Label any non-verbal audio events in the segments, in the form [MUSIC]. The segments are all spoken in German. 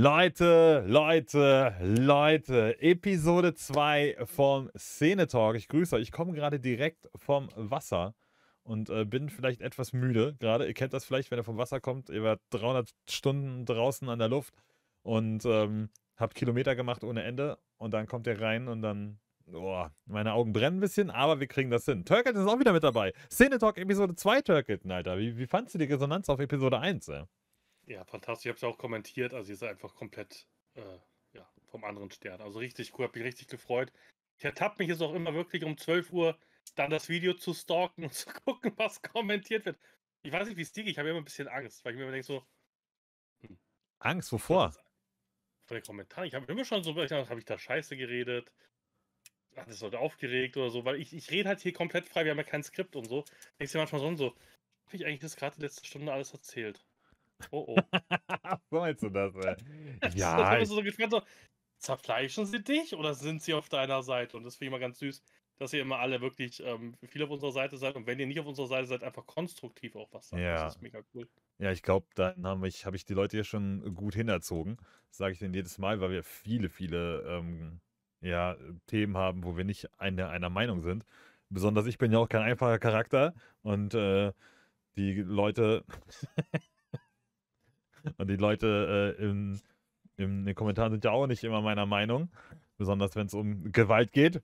Leute, Leute, Leute, Episode 2 vom Szene Talk. Ich grüße euch. Ich komme gerade direkt vom Wasser und äh, bin vielleicht etwas müde gerade. Ihr kennt das vielleicht, wenn ihr vom Wasser kommt. Ihr wart 300 Stunden draußen an der Luft und ähm, habt Kilometer gemacht ohne Ende. Und dann kommt ihr rein und dann, boah, meine Augen brennen ein bisschen, aber wir kriegen das hin. Turkleton ist auch wieder mit dabei. Szene Talk Episode 2, Turkleton, Alter. Wie, wie fandst du die Resonanz auf Episode 1? Ey? Ja, fantastisch. Ich habe es ja auch kommentiert. Also, ihr seid einfach komplett äh, ja, vom anderen Stern. Also, richtig cool. Habe mich richtig gefreut. Ich ertappe mich jetzt auch immer wirklich um 12 Uhr dann das Video zu stalken und [LAUGHS] zu gucken, was kommentiert wird. Ich weiß nicht, wie es dir geht. Ich habe immer ein bisschen Angst, weil ich mir immer denke so. Hm, Angst? Wovor? Vor den Kommentaren. Ich habe immer schon so, habe ich da Scheiße geredet? Ach, das Leute aufgeregt oder so, weil ich, ich rede halt hier komplett frei. Wir haben ja kein Skript und so. Denkst du manchmal so und so. Habe ich eigentlich das gerade die letzte Stunde alles erzählt? Oh oh. [LAUGHS] Was meinst du das, ey? ja. Da bist so gespannt, so, zerfleischen sie dich oder sind sie auf deiner Seite? Und das finde ich immer ganz süß, dass ihr immer alle wirklich ähm, viel auf unserer Seite seid und wenn ihr nicht auf unserer Seite seid, einfach konstruktiv auch was sagen. Ja. Das ist mega cool. Ja, ich glaube, da habe ich, hab ich die Leute hier schon gut hinerzogen. Sage ich denen jedes Mal, weil wir viele, viele ähm, ja, Themen haben, wo wir nicht eine, einer Meinung sind. Besonders ich bin ja auch kein einfacher Charakter und äh, die Leute [LAUGHS] Und die Leute äh, in, in den Kommentaren sind ja auch nicht immer meiner Meinung. Besonders wenn es um Gewalt geht.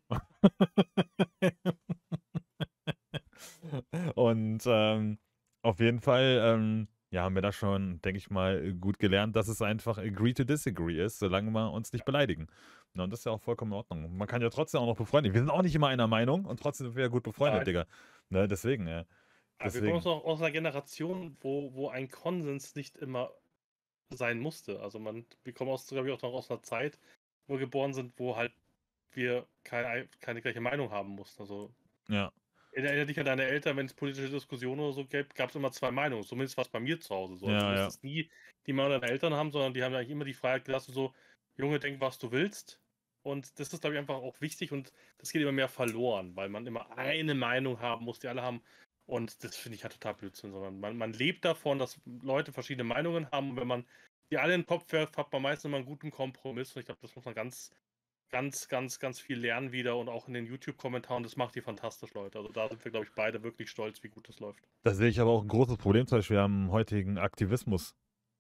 [LAUGHS] Und ähm, auf jeden Fall, ähm, ja, haben wir da schon, denke ich mal, gut gelernt, dass es einfach agree to disagree ist, solange wir uns nicht beleidigen. Na, und das ist ja auch vollkommen in Ordnung. Man kann ja trotzdem auch noch befreundet. Wir sind auch nicht immer einer Meinung und trotzdem sind wir ja gut befreundet, Nein. Digga. Ne, deswegen, ja. Deswegen. Aber wir kommen aus einer Generation, wo, wo ein Konsens nicht immer sein musste. Also man, wir kommen aus, glaube ich, auch noch aus einer Zeit, wo wir geboren sind, wo halt wir keine, keine gleiche Meinung haben mussten. Also ja. erinnere dich an deine Eltern, wenn es politische Diskussionen oder so gäbe, gab es immer zwei Meinungen. Zumindest war es bei mir zu Hause so. Also ja, ist nie die Meinung deiner Eltern haben, sondern die haben eigentlich immer die Freiheit gelassen, so, Junge, denk, was du willst. Und das ist, glaube ich, einfach auch wichtig und das geht immer mehr verloren, weil man immer eine Meinung haben muss. Die alle haben und das finde ich halt total Blödsinn, sondern man, man lebt davon, dass Leute verschiedene Meinungen haben. Und wenn man die alle in den Kopf werft, hat man meistens immer einen guten Kompromiss. Und ich glaube, das muss man ganz, ganz, ganz, ganz viel lernen wieder und auch in den YouTube-Kommentaren. Das macht die fantastisch, Leute. Also da sind wir, glaube ich, beide wirklich stolz, wie gut das läuft. Da sehe ich aber auch ein großes Problem, zum Beispiel am heutigen Aktivismus,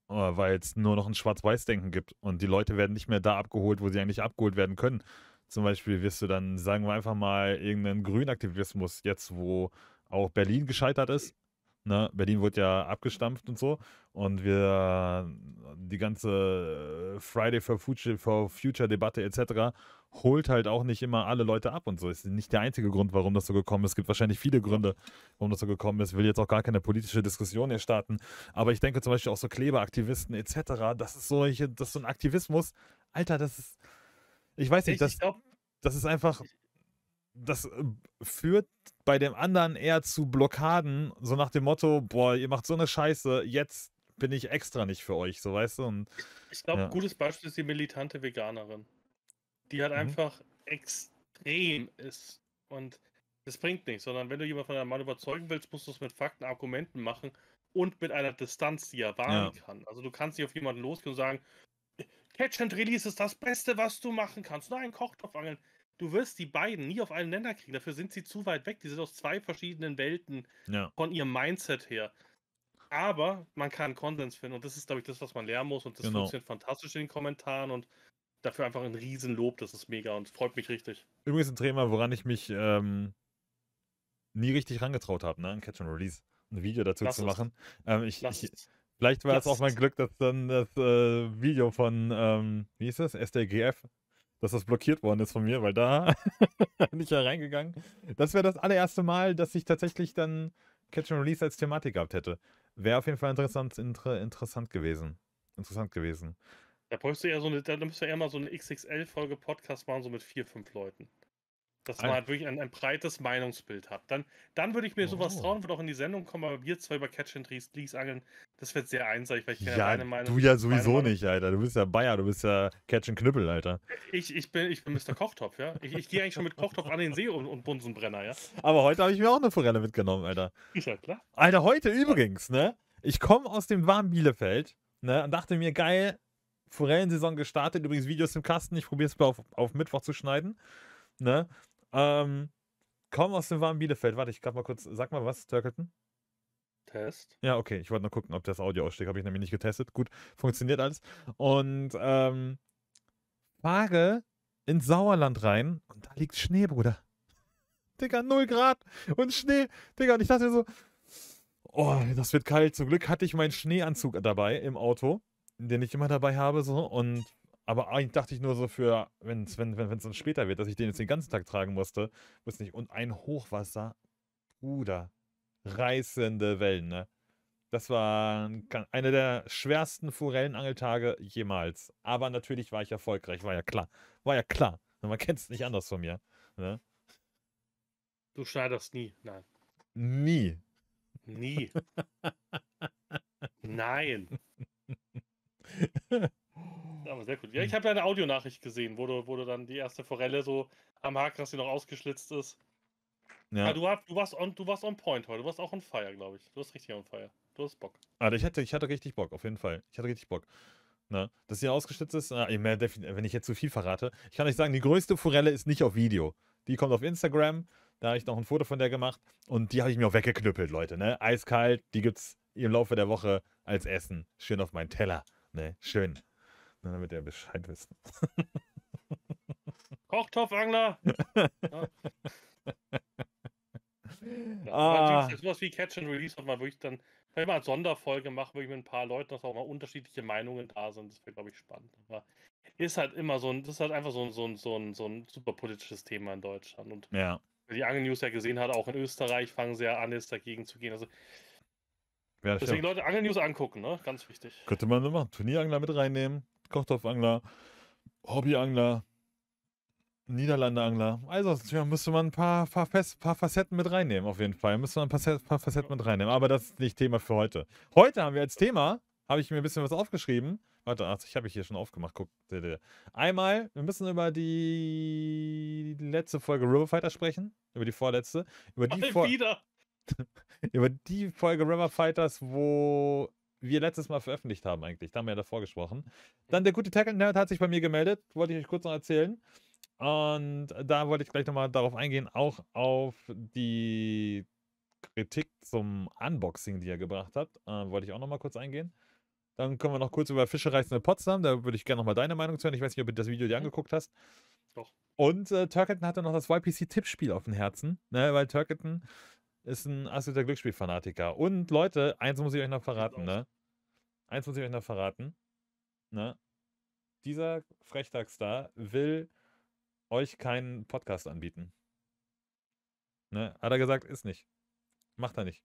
äh, weil es nur noch ein Schwarz-Weiß-Denken gibt und die Leute werden nicht mehr da abgeholt, wo sie eigentlich abgeholt werden können. Zum Beispiel wirst du dann, sagen wir einfach mal, irgendeinen Grünaktivismus jetzt, wo auch Berlin gescheitert ist. Ne? Berlin wurde ja abgestampft und so. Und wir die ganze äh, Friday for Future, for Future Debatte etc. holt halt auch nicht immer alle Leute ab und so. Ist nicht der einzige Grund, warum das so gekommen ist. Es gibt wahrscheinlich viele Gründe, warum das so gekommen ist. Ich will jetzt auch gar keine politische Diskussion hier starten. Aber ich denke zum Beispiel auch so Kleberaktivisten etc. Das ist so, das ist so ein Aktivismus. Alter, das ist. Ich weiß nicht, ich, das, ich glaub, das ist einfach. Ich, das äh, führt bei dem anderen eher zu Blockaden, so nach dem Motto, boah, ihr macht so eine Scheiße, jetzt bin ich extra nicht für euch, so weißt du. Und, ich glaube, ja. ein gutes Beispiel ist die militante Veganerin. Die halt mhm. einfach extrem ist und das bringt nichts, sondern wenn du jemanden von deinem Mann überzeugen willst, musst du es mit Fakten, Argumenten machen und mit einer Distanz, die er wahren ja. kann. Also du kannst nicht auf jemanden losgehen und sagen, Catch and Release ist das Beste, was du machen kannst. Nein, Kochtopf angeln du wirst die beiden nie auf einen Nenner kriegen. Dafür sind sie zu weit weg. Die sind aus zwei verschiedenen Welten ja. von ihrem Mindset her. Aber man kann Konsens finden und das ist, glaube ich, das, was man lernen muss. Und das genau. funktioniert fantastisch in den Kommentaren und dafür einfach ein Riesenlob. Das ist mega und freut mich richtig. Übrigens ein Thema, woran ich mich ähm, nie richtig rangetraut habe, ne? Ein Catch and Release. Ein Video dazu Lass zu es. machen. Ähm, ich, ich, vielleicht war Lass es auch mein Glück, dass dann das äh, Video von, ähm, wie ist das? SDGF dass das blockiert worden ist von mir, weil da [LAUGHS] bin ich ja reingegangen. Das wäre das allererste Mal, dass ich tatsächlich dann Catch and Release als Thematik gehabt hätte. Wäre auf jeden Fall interessant, inter, interessant gewesen. Interessant gewesen. Da bräuchst du ja so eine, da müsste ja eher mal so eine XXL-Folge Podcast machen, so mit vier, fünf Leuten. Dass man halt wirklich ein, ein, breites Meinungsbild hat. Dann, dann würde ich mir sowas oh. trauen, würde auch in die Sendung kommen, aber wir zwei über Catch and Leaks angeln, das wird sehr einseitig, weil ich keine ja Meinung. Du ja sowieso nicht, Alter. Du bist ja Bayer, du bist ja Catch and Knüppel, Alter. Ich, ich, bin, ich bin Mr. Kochtopf, ja. Ich, ich gehe eigentlich schon mit Kochtopf an den See und, und Bunsenbrenner, ja. Aber heute habe ich mir auch eine Forelle mitgenommen, Alter. Ist ja klar. Alter, heute übrigens, ne? Ich komme aus dem warmen Bielefeld, ne? Und dachte mir, geil, Forellensaison gestartet. Übrigens Videos im Kasten, ich probiere es auf, auf Mittwoch zu schneiden, ne? Ähm, komm aus dem warmen Bielefeld. Warte, ich gerade mal kurz. Sag mal was, Turkleton. Test. Ja, okay. Ich wollte nur gucken, ob das Audio aussteht. Habe ich nämlich nicht getestet. Gut, funktioniert alles. Und ähm, fahre ins Sauerland rein und da liegt Schnee, Bruder. [LAUGHS] Digga, 0 Grad und Schnee. Digga, und ich dachte so, oh, das wird kalt. Zum Glück hatte ich meinen Schneeanzug dabei im Auto, den ich immer dabei habe. So, und aber eigentlich dachte ich nur so für, wenn's, wenn es wenn, dann später wird, dass ich den jetzt den ganzen Tag tragen musste. Wusste nicht. Und ein Hochwasser, Bruder, reißende Wellen, ne? Das war einer der schwersten Forellenangeltage jemals. Aber natürlich war ich erfolgreich, war ja klar. War ja klar. Man kennt es nicht anders von mir. Ne? Du scheiterst nie, nein. Nie. Nie. [LAUGHS] nein. [LAUGHS] Aber sehr cool. Ja, ich habe ja eine Audionachricht gesehen, wo du, wo du dann die erste Forelle so am Haarkreis, die noch ausgeschlitzt ist. Ja. Ah, du, du, warst on, du warst on point heute. Du warst auch on fire, glaube ich. Du warst richtig on fire. Du hast Bock. Also ich hatte, ich hatte richtig Bock, auf jeden Fall. Ich hatte richtig Bock. Na, ne? dass sie ausgeschlitzt ist, ah, na, wenn ich jetzt zu viel verrate, ich kann euch sagen, die größte Forelle ist nicht auf Video. Die kommt auf Instagram. Da habe ich noch ein Foto von der gemacht. Und die habe ich mir auch weggeknüppelt, Leute. Ne? Eiskalt. Die gibt es im Laufe der Woche als Essen. Schön auf meinen Teller. Ne? Schön. Na, damit ihr Bescheid wisst. [LAUGHS] Kochtopfangler! [LAUGHS] ja. Ja, ah. Das was wie Catch and Release, und man wirklich dann vielleicht mal als Sonderfolge machen, wirklich mit ein paar Leuten, dass auch mal unterschiedliche Meinungen da sind. Das wäre, glaube ich, spannend. Aber ist halt immer so ein, das ist halt einfach so ein, so ein, so ein, so ein super politisches Thema in Deutschland. Und ja. wer die Angel News ja gesehen hat, auch in Österreich fangen sie ja an, jetzt dagegen zu gehen. Also ja, Deswegen stimmt. Leute Angel News angucken, ne? Ganz wichtig. Könnte man immer machen. Turnierangler mit reinnehmen. Kochtopfangler, Hobbyangler, Niederlandeangler. Also ja, müsste man ein paar, paar, paar, Facetten mit reinnehmen, auf jeden Fall. Müsste man ein paar, paar Facetten mit reinnehmen. Aber das ist nicht Thema für heute. Heute haben wir als Thema, habe ich mir ein bisschen was aufgeschrieben. Warte, ach, ich habe ich hier schon aufgemacht. Guck. Einmal, wir müssen über die letzte Folge Riverfighter sprechen. Über die vorletzte. Über die, Vor [LAUGHS] über die Folge Riverfighters, wo wir letztes Mal veröffentlicht haben eigentlich. Da haben wir ja davor gesprochen. Dann der gute Tackle-Nerd hat sich bei mir gemeldet, wollte ich euch kurz noch erzählen. Und da wollte ich gleich nochmal darauf eingehen, auch auf die Kritik zum Unboxing, die er gebracht hat, äh, wollte ich auch nochmal kurz eingehen. Dann können wir noch kurz über Fischereisende Potsdam, da würde ich gerne nochmal deine Meinung zu hören. Ich weiß nicht, ob du das Video dir angeguckt hast. Doch. Und äh, Turkington hatte noch das YPC-Tippspiel auf dem Herzen, ne, weil Turkington ist ein absoluter Glücksspielfanatiker. Und Leute, eins muss ich euch noch verraten, ne? eins muss ich euch noch verraten. Ne? Dieser Frechtagstar will euch keinen Podcast anbieten. Ne? Hat er gesagt, ist nicht. Macht er nicht.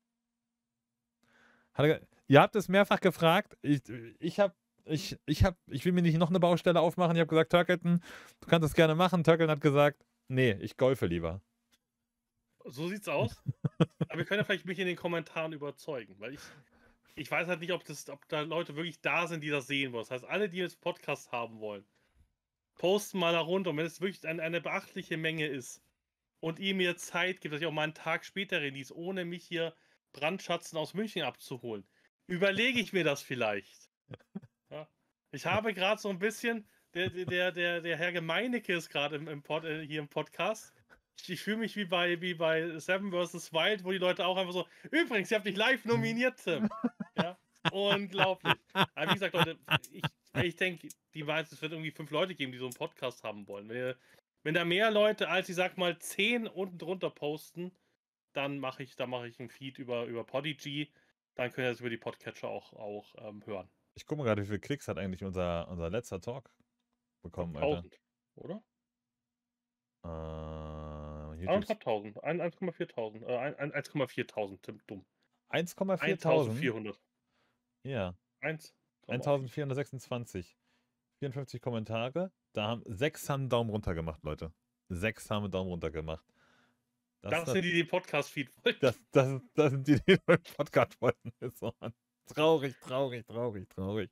Hat er ihr habt es mehrfach gefragt. Ich, ich habe ich, ich, hab, ich will mir nicht noch eine Baustelle aufmachen. Ich habe gesagt, Turkelton, du kannst das gerne machen. Turkelton hat gesagt, nee, ich golfe lieber. So sieht's aus. Aber ihr könnt ja vielleicht mich in den Kommentaren überzeugen, weil ich ich weiß halt nicht, ob, das, ob da Leute wirklich da sind, die das sehen wollen. Das heißt, alle, die jetzt Podcast haben wollen, posten mal da runter. Und wenn es wirklich eine, eine beachtliche Menge ist und ihr mir Zeit gibt, dass ich auch mal einen Tag später release, ohne mich hier Brandschatzen aus München abzuholen, überlege ich mir das vielleicht. [LAUGHS] Ja. Ich habe gerade so ein bisschen, der, der, der, der Herr Gemeinecke ist gerade im, im äh, hier im Podcast ich fühle mich wie bei, wie bei Seven vs. Wild, wo die Leute auch einfach so, übrigens, ihr habt dich live nominiert, Tim. ja, unglaublich. Aber wie gesagt, Leute, ich, ich denke, die weiß, es wird irgendwie fünf Leute geben, die so einen Podcast haben wollen. Wenn, ihr, wenn da mehr Leute als, ich sag mal, zehn unten drunter posten, dann mache ich, dann ich einen Feed über, über Podigy. Dann könnt ihr das über die Podcatcher auch, auch ähm, hören. Ich gucke mal gerade, wie viele Klicks hat eigentlich unser, unser letzter Talk bekommen, Alter. oder? Äh, 1,400. 1,4.000, 1,4.000, Tim, dumm. 1,4.400. Ja. 1426. 54 Kommentare. Da haben sechs haben Daumen runter gemacht, Leute. Sechs haben einen Daumen runter gemacht. Das, das, das sind die, die Podcast-Feed wollten. Das, das, das sind die, die den [LAUGHS] Podcast wollten. Traurig, traurig, traurig, traurig.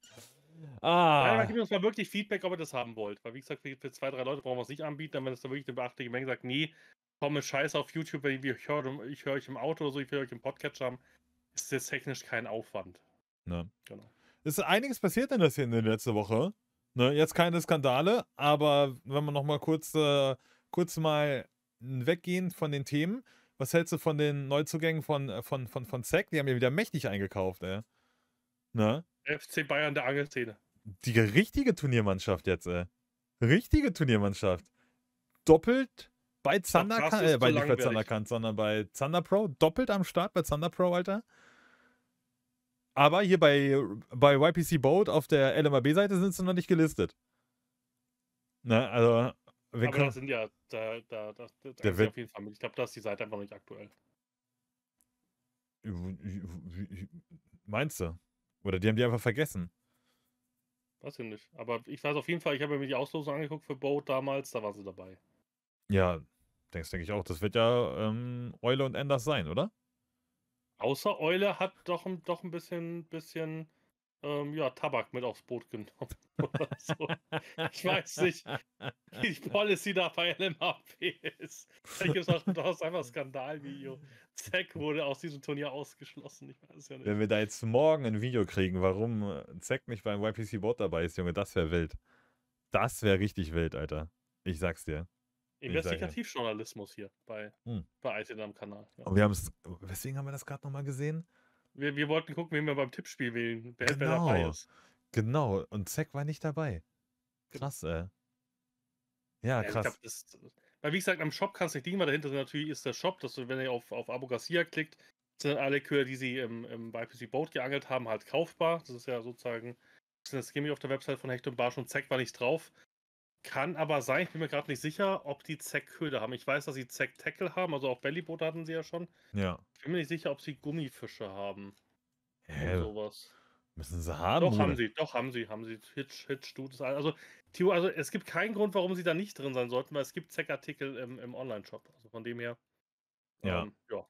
Ah. Ja, gib uns mal wirklich Feedback, ob ihr das haben wollt. Weil, wie gesagt, für zwei, drei Leute brauchen wir es nicht anbieten, wenn es da wirklich eine beachtliche Menge sagt, nee, komme scheiße auf YouTube, ich höre ich hör euch im Auto oder so, ich höre euch im Podcatcher haben, ist jetzt technisch kein Aufwand. Ne. Genau. Ist einiges passiert denn das hier in der letzten Woche. Ne, jetzt keine Skandale, aber wenn wir nochmal kurz, äh, kurz mal weggehen von den Themen, was hältst du von den Neuzugängen von, äh, von, von, von Zack? Die haben ja wieder mächtig eingekauft, ey. Ne? FC Bayern der Angelszene. Die richtige Turniermannschaft jetzt, ey. Richtige Turniermannschaft. Doppelt bei Zander, äh, bei nicht bei Zander Kant, sondern bei Zander Pro. Doppelt am Start bei Zander Pro, Alter. Aber hier bei, bei YPC Boat auf der LMAB-Seite sind sie noch nicht gelistet. Na, ne, also. Aber das sind ja, da, da, da, da der ist ja auf Ich glaube, da ist die Seite einfach noch nicht aktuell. Meinst du? Oder die haben die einfach vergessen. Weiß ich nicht. Aber ich weiß auf jeden Fall, ich habe mir die Auslosung angeguckt für Boat damals, da waren sie dabei. Ja, denkst denke ich auch. Das wird ja ähm, Eule und Enders sein, oder? Außer Eule hat doch, doch ein bisschen, bisschen ähm, ja, Tabak mit aufs Boot genommen [LAUGHS] oder so. ich weiß nicht, wie die Policy da bei LMAP ist. Ich gesagt, das ist einfach ein Skandalvideo. Zack wurde aus diesem Turnier ausgeschlossen. Ich weiß ja nicht. Wenn wir da jetzt morgen ein Video kriegen, warum äh, Zack nicht beim YPC Board dabei ist, Junge, das wäre wild. Das wäre richtig wild, Alter. Ich sag's dir. Investigativjournalismus hier bei, hm. bei ICD am Kanal. Ja. Und wir haben es, weswegen haben wir das gerade nochmal gesehen? Wir, wir wollten gucken, wen wir beim Tippspiel wählen, wer, genau. wer dabei genau. ist. Genau, und Zack war nicht dabei. Krass, ey. Ja, ja krass. Glaub, ist, weil wie gesagt, am Shop kannst du nicht liegen, weil dahinter natürlich ist der Shop, dass du, wenn ihr auf, auf Abogacia klickt, sind alle Köder, die sie im, im YPC Boat geangelt haben, halt kaufbar. Das ist ja sozusagen das Gimmick auf der Website von Hecht und Barsch und Zack war nicht drauf. Kann aber sein, ich bin mir gerade nicht sicher, ob die Zack Köder haben. Ich weiß, dass sie Zack Tackle haben, also auch Bellyboot hatten sie ja schon. Ja. Ich bin mir nicht sicher, ob sie Gummifische haben. Hä? sowas. Müssen sie haben. Doch, oder? haben sie, doch, haben sie, haben sie. Hitch, Hitch, Dudes. Also, Tio, also es gibt keinen Grund, warum sie da nicht drin sein sollten, weil es gibt Zack-Artikel im, im Online-Shop. Also von dem her. Ja. Ähm, ja.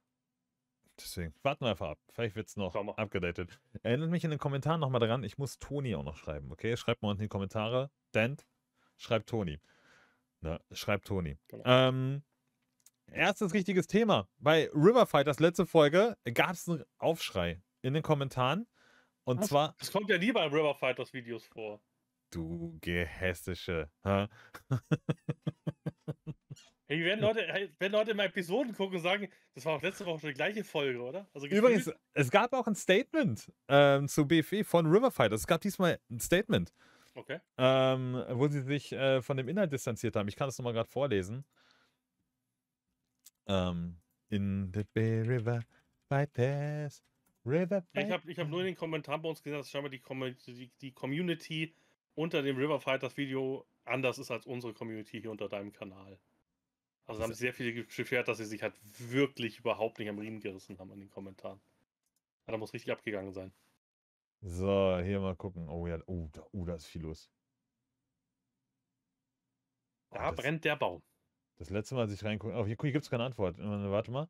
Deswegen warten wir einfach ab. Vielleicht wird es noch abgedatet. Erinnert mich in den Kommentaren nochmal daran, ich muss Toni auch noch schreiben, okay? Schreibt mal in die Kommentare. Dent, schreibt Toni. Na, ne, schreibt Toni. Genau. Ähm, erstes richtiges Thema. Bei Riverfight, das letzte Folge, gab es einen Aufschrei in den Kommentaren. Und Was? zwar. Das kommt ja nie bei Riverfighters Videos vor. Du gehässische. [LAUGHS] hey, wenn Leute, wenn Leute immer Episoden gucken und sagen, das war auch letzte Woche schon die gleiche Folge, oder? Also Übrigens, es gab auch ein Statement ähm, zu BFE von Riverfighters. Es gab diesmal ein Statement. Okay. Ähm, wo sie sich äh, von dem Inhalt distanziert haben. Ich kann es nochmal gerade vorlesen. Ähm, in the Bay River, fighters, River. Ja, ich habe ich hab nur in den Kommentaren bei uns gesehen, dass scheinbar die, Com die, die Community unter dem River Fighters Video anders ist als unsere Community hier unter deinem Kanal. Also haben sehr viele beschwert, dass sie sich halt wirklich überhaupt nicht am Riemen gerissen haben in den Kommentaren. da muss richtig abgegangen sein. So, hier mal gucken. Oh ja, oh, da, oh, da ist viel los. Oh, da ah, das, brennt der Baum. Das letzte Mal, als ich reingucke, oh, hier, hier gibt es keine Antwort. Warte mal.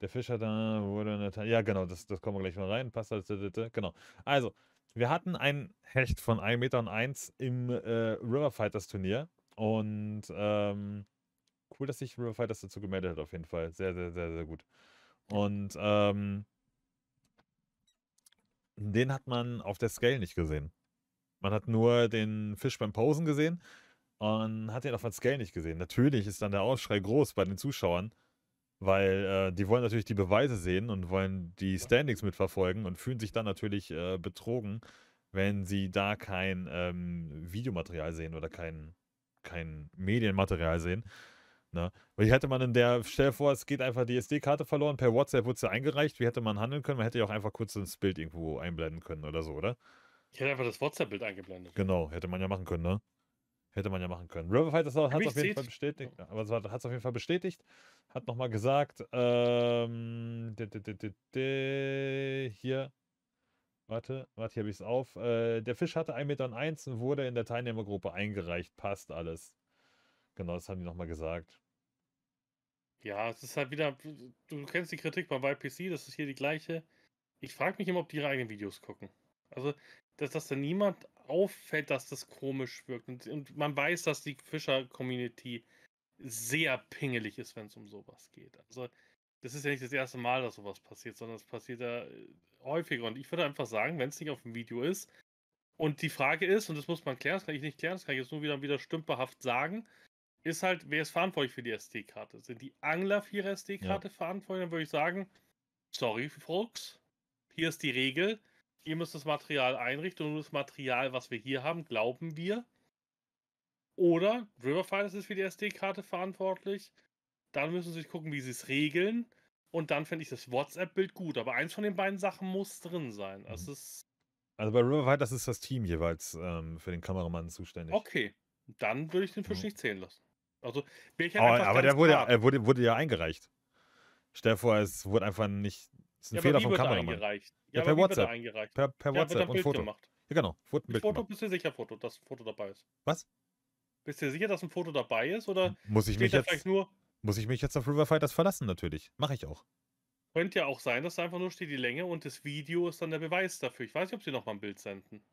Der Fischer da wurde in der Tat. Ja, genau, das, das kommen wir gleich mal rein. Passt als genau. Also, wir hatten ein Hecht von 1,01 Meter und 1 im äh, River Fighters Turnier. Und ähm, cool, dass sich River Fighters dazu gemeldet hat, auf jeden Fall. Sehr, sehr, sehr, sehr gut. Und ähm, den hat man auf der Scale nicht gesehen. Man hat nur den Fisch beim Posen gesehen und hat den auf der Scale nicht gesehen. Natürlich ist dann der Ausschrei groß bei den Zuschauern, weil äh, die wollen natürlich die Beweise sehen und wollen die Standings mitverfolgen und fühlen sich dann natürlich äh, betrogen, wenn sie da kein ähm, Videomaterial sehen oder kein, kein Medienmaterial sehen. Ne? Weil hier hätte man in der, stell vor, es geht einfach die SD-Karte verloren, per WhatsApp wurde sie eingereicht, wie hätte man handeln können? Man hätte ja auch einfach kurz ins Bild irgendwo einblenden können oder so, oder? Ich hätte einfach das WhatsApp-Bild eingeblendet. Genau, hätte man ja machen können, ne? Hätte man ja machen können. Riverfight hat es auf jeden Fall bestätigt. Aber es hat es auf jeden Fall bestätigt. Hat nochmal gesagt, ähm, de, de, de, hier, warte, warte, hier habe ich es auf. Äh, der Fisch hatte 1,01 Meter und wurde in der Teilnehmergruppe eingereicht. Passt alles. Genau, das haben die nochmal gesagt. Ja, es ist halt wieder, du kennst die Kritik bei YPC, das ist hier die gleiche. Ich frage mich immer, ob die ihre eigenen Videos gucken. Also, dass, das dann niemand auffällt, dass das komisch wirkt. Und, und man weiß, dass die Fischer-Community sehr pingelig ist, wenn es um sowas geht. Also, das ist ja nicht das erste Mal, dass sowas passiert, sondern es passiert ja äh, häufiger. Und ich würde einfach sagen, wenn es nicht auf dem Video ist, und die Frage ist, und das muss man klären, das kann ich nicht klären, das kann ich jetzt nur wieder, wieder stümperhaft sagen, ist halt, wer ist verantwortlich für die SD-Karte? Sind die Angler für ihre SD-Karte ja. verantwortlich? Dann würde ich sagen, sorry, Folks, hier ist die Regel. Ihr müsst das Material einrichten und das Material, was wir hier haben, glauben wir. Oder Riverfighters ist für die SD-Karte verantwortlich. Dann müssen sie sich gucken, wie sie es regeln. Und dann finde ich das WhatsApp-Bild gut. Aber eins von den beiden Sachen muss drin sein. Mhm. Also, also bei Riverfighters ist das Team jeweils ähm, für den Kameramann zuständig. Okay, dann würde ich den Fisch mhm. nicht zählen lassen. Also, bin ich halt aber, aber der wurde, ja, wurde, wurde ja eingereicht. Stell dir vor, es wurde einfach nicht. Es ist ein ja, Fehler vom Kameramann. Eingereicht? Ja, ja per WhatsApp. Eingereicht? Per, per ja, WhatsApp und Foto. Gemacht. Ja, genau. Wurde ein Bild Foto, gemacht. bist du sicher, Foto, dass ein Foto dabei ist? Was? Bist du sicher, dass ein Foto dabei ist? Oder muss ich mich jetzt nur. Muss ich mich jetzt auf River Fighters verlassen, natürlich. Mache ich auch. Könnte ja auch sein, dass da einfach nur steht die Länge und das Video ist dann der Beweis dafür. Ich weiß nicht, ob sie nochmal ein Bild senden.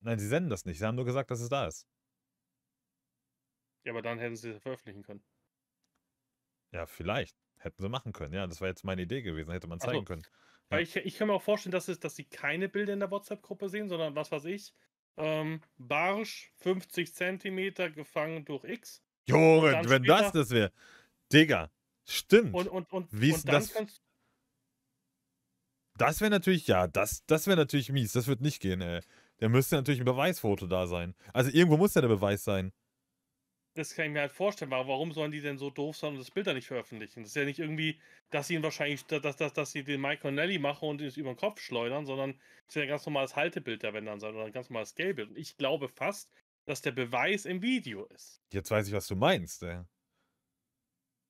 Nein, sie senden das nicht. Sie haben nur gesagt, dass es da ist. Ja, aber dann hätten sie es veröffentlichen können. Ja, vielleicht. Hätten sie machen können, ja. Das war jetzt meine Idee gewesen, hätte man zeigen also, können. Weil ich, ich kann mir auch vorstellen, dass, es, dass sie keine Bilder in der WhatsApp-Gruppe sehen, sondern was weiß ich. Ähm, Barsch, 50 Zentimeter, gefangen durch X. Junge, wenn das das wäre. Digga, stimmt. Und, und, und, Wie ist und das? Das wäre natürlich, ja, das, das wäre natürlich mies. Das wird nicht gehen, ey. Äh. Da müsste natürlich ein Beweisfoto da sein. Also irgendwo muss ja der Beweis sein das kann ich mir halt vorstellen, warum sollen die denn so doof sein und das Bild da nicht veröffentlichen? Das ist ja nicht irgendwie, dass sie ihn wahrscheinlich, dass, dass, dass sie den Mike Connelly machen und ihn über den Kopf schleudern, sondern es ist ja ein ganz normales Haltebild der wenn dann sein, oder ein ganz normales Gelbild. Und ich glaube fast, dass der Beweis im Video ist. Jetzt weiß ich, was du meinst, ey.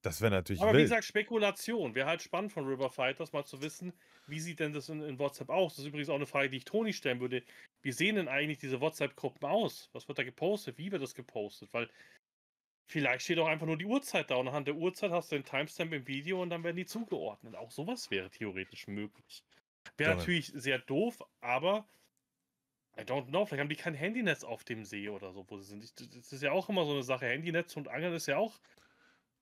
Das wäre natürlich. Aber wild. wie gesagt, Spekulation. Wäre halt spannend von River Fighters mal zu wissen, wie sieht denn das in, in WhatsApp aus? Das ist übrigens auch eine Frage, die ich Toni stellen würde. Wie sehen denn eigentlich diese WhatsApp-Gruppen aus? Was wird da gepostet? Wie wird das gepostet? Weil Vielleicht steht auch einfach nur die Uhrzeit da und anhand der Uhrzeit hast du den Timestamp im Video und dann werden die zugeordnet. Auch sowas wäre theoretisch möglich. Wäre natürlich sehr doof, aber I don't know. Vielleicht haben die kein Handynetz auf dem See oder so, wo sie sind. das ist ja auch immer so eine Sache. Handynetz und Angeln ist ja auch.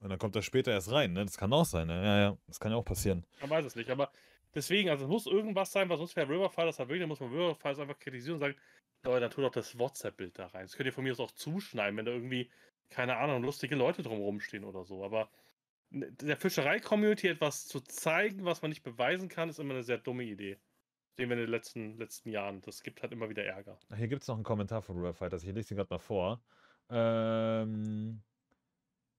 Und dann kommt das später erst rein, ne? Das kann auch sein, ne? Ja, ja. Das kann ja auch passieren. Man weiß es nicht, aber deswegen, also es muss irgendwas sein, weil sonst wäre Riverfall das halt wirklich, dann muss man Riverfall einfach kritisieren und sagen, Leute, dann tut doch das WhatsApp-Bild da rein. Das könnt ihr von mir aus auch zuschneiden, wenn da irgendwie keine Ahnung, lustige Leute drumherum stehen oder so. Aber der Fischerei-Community etwas zu zeigen, was man nicht beweisen kann, ist immer eine sehr dumme Idee. Sehen wir in den letzten, letzten Jahren. Das gibt halt immer wieder Ärger. Hier gibt es noch einen Kommentar von Fighters. Ich lese ihn gerade mal vor. Ähm,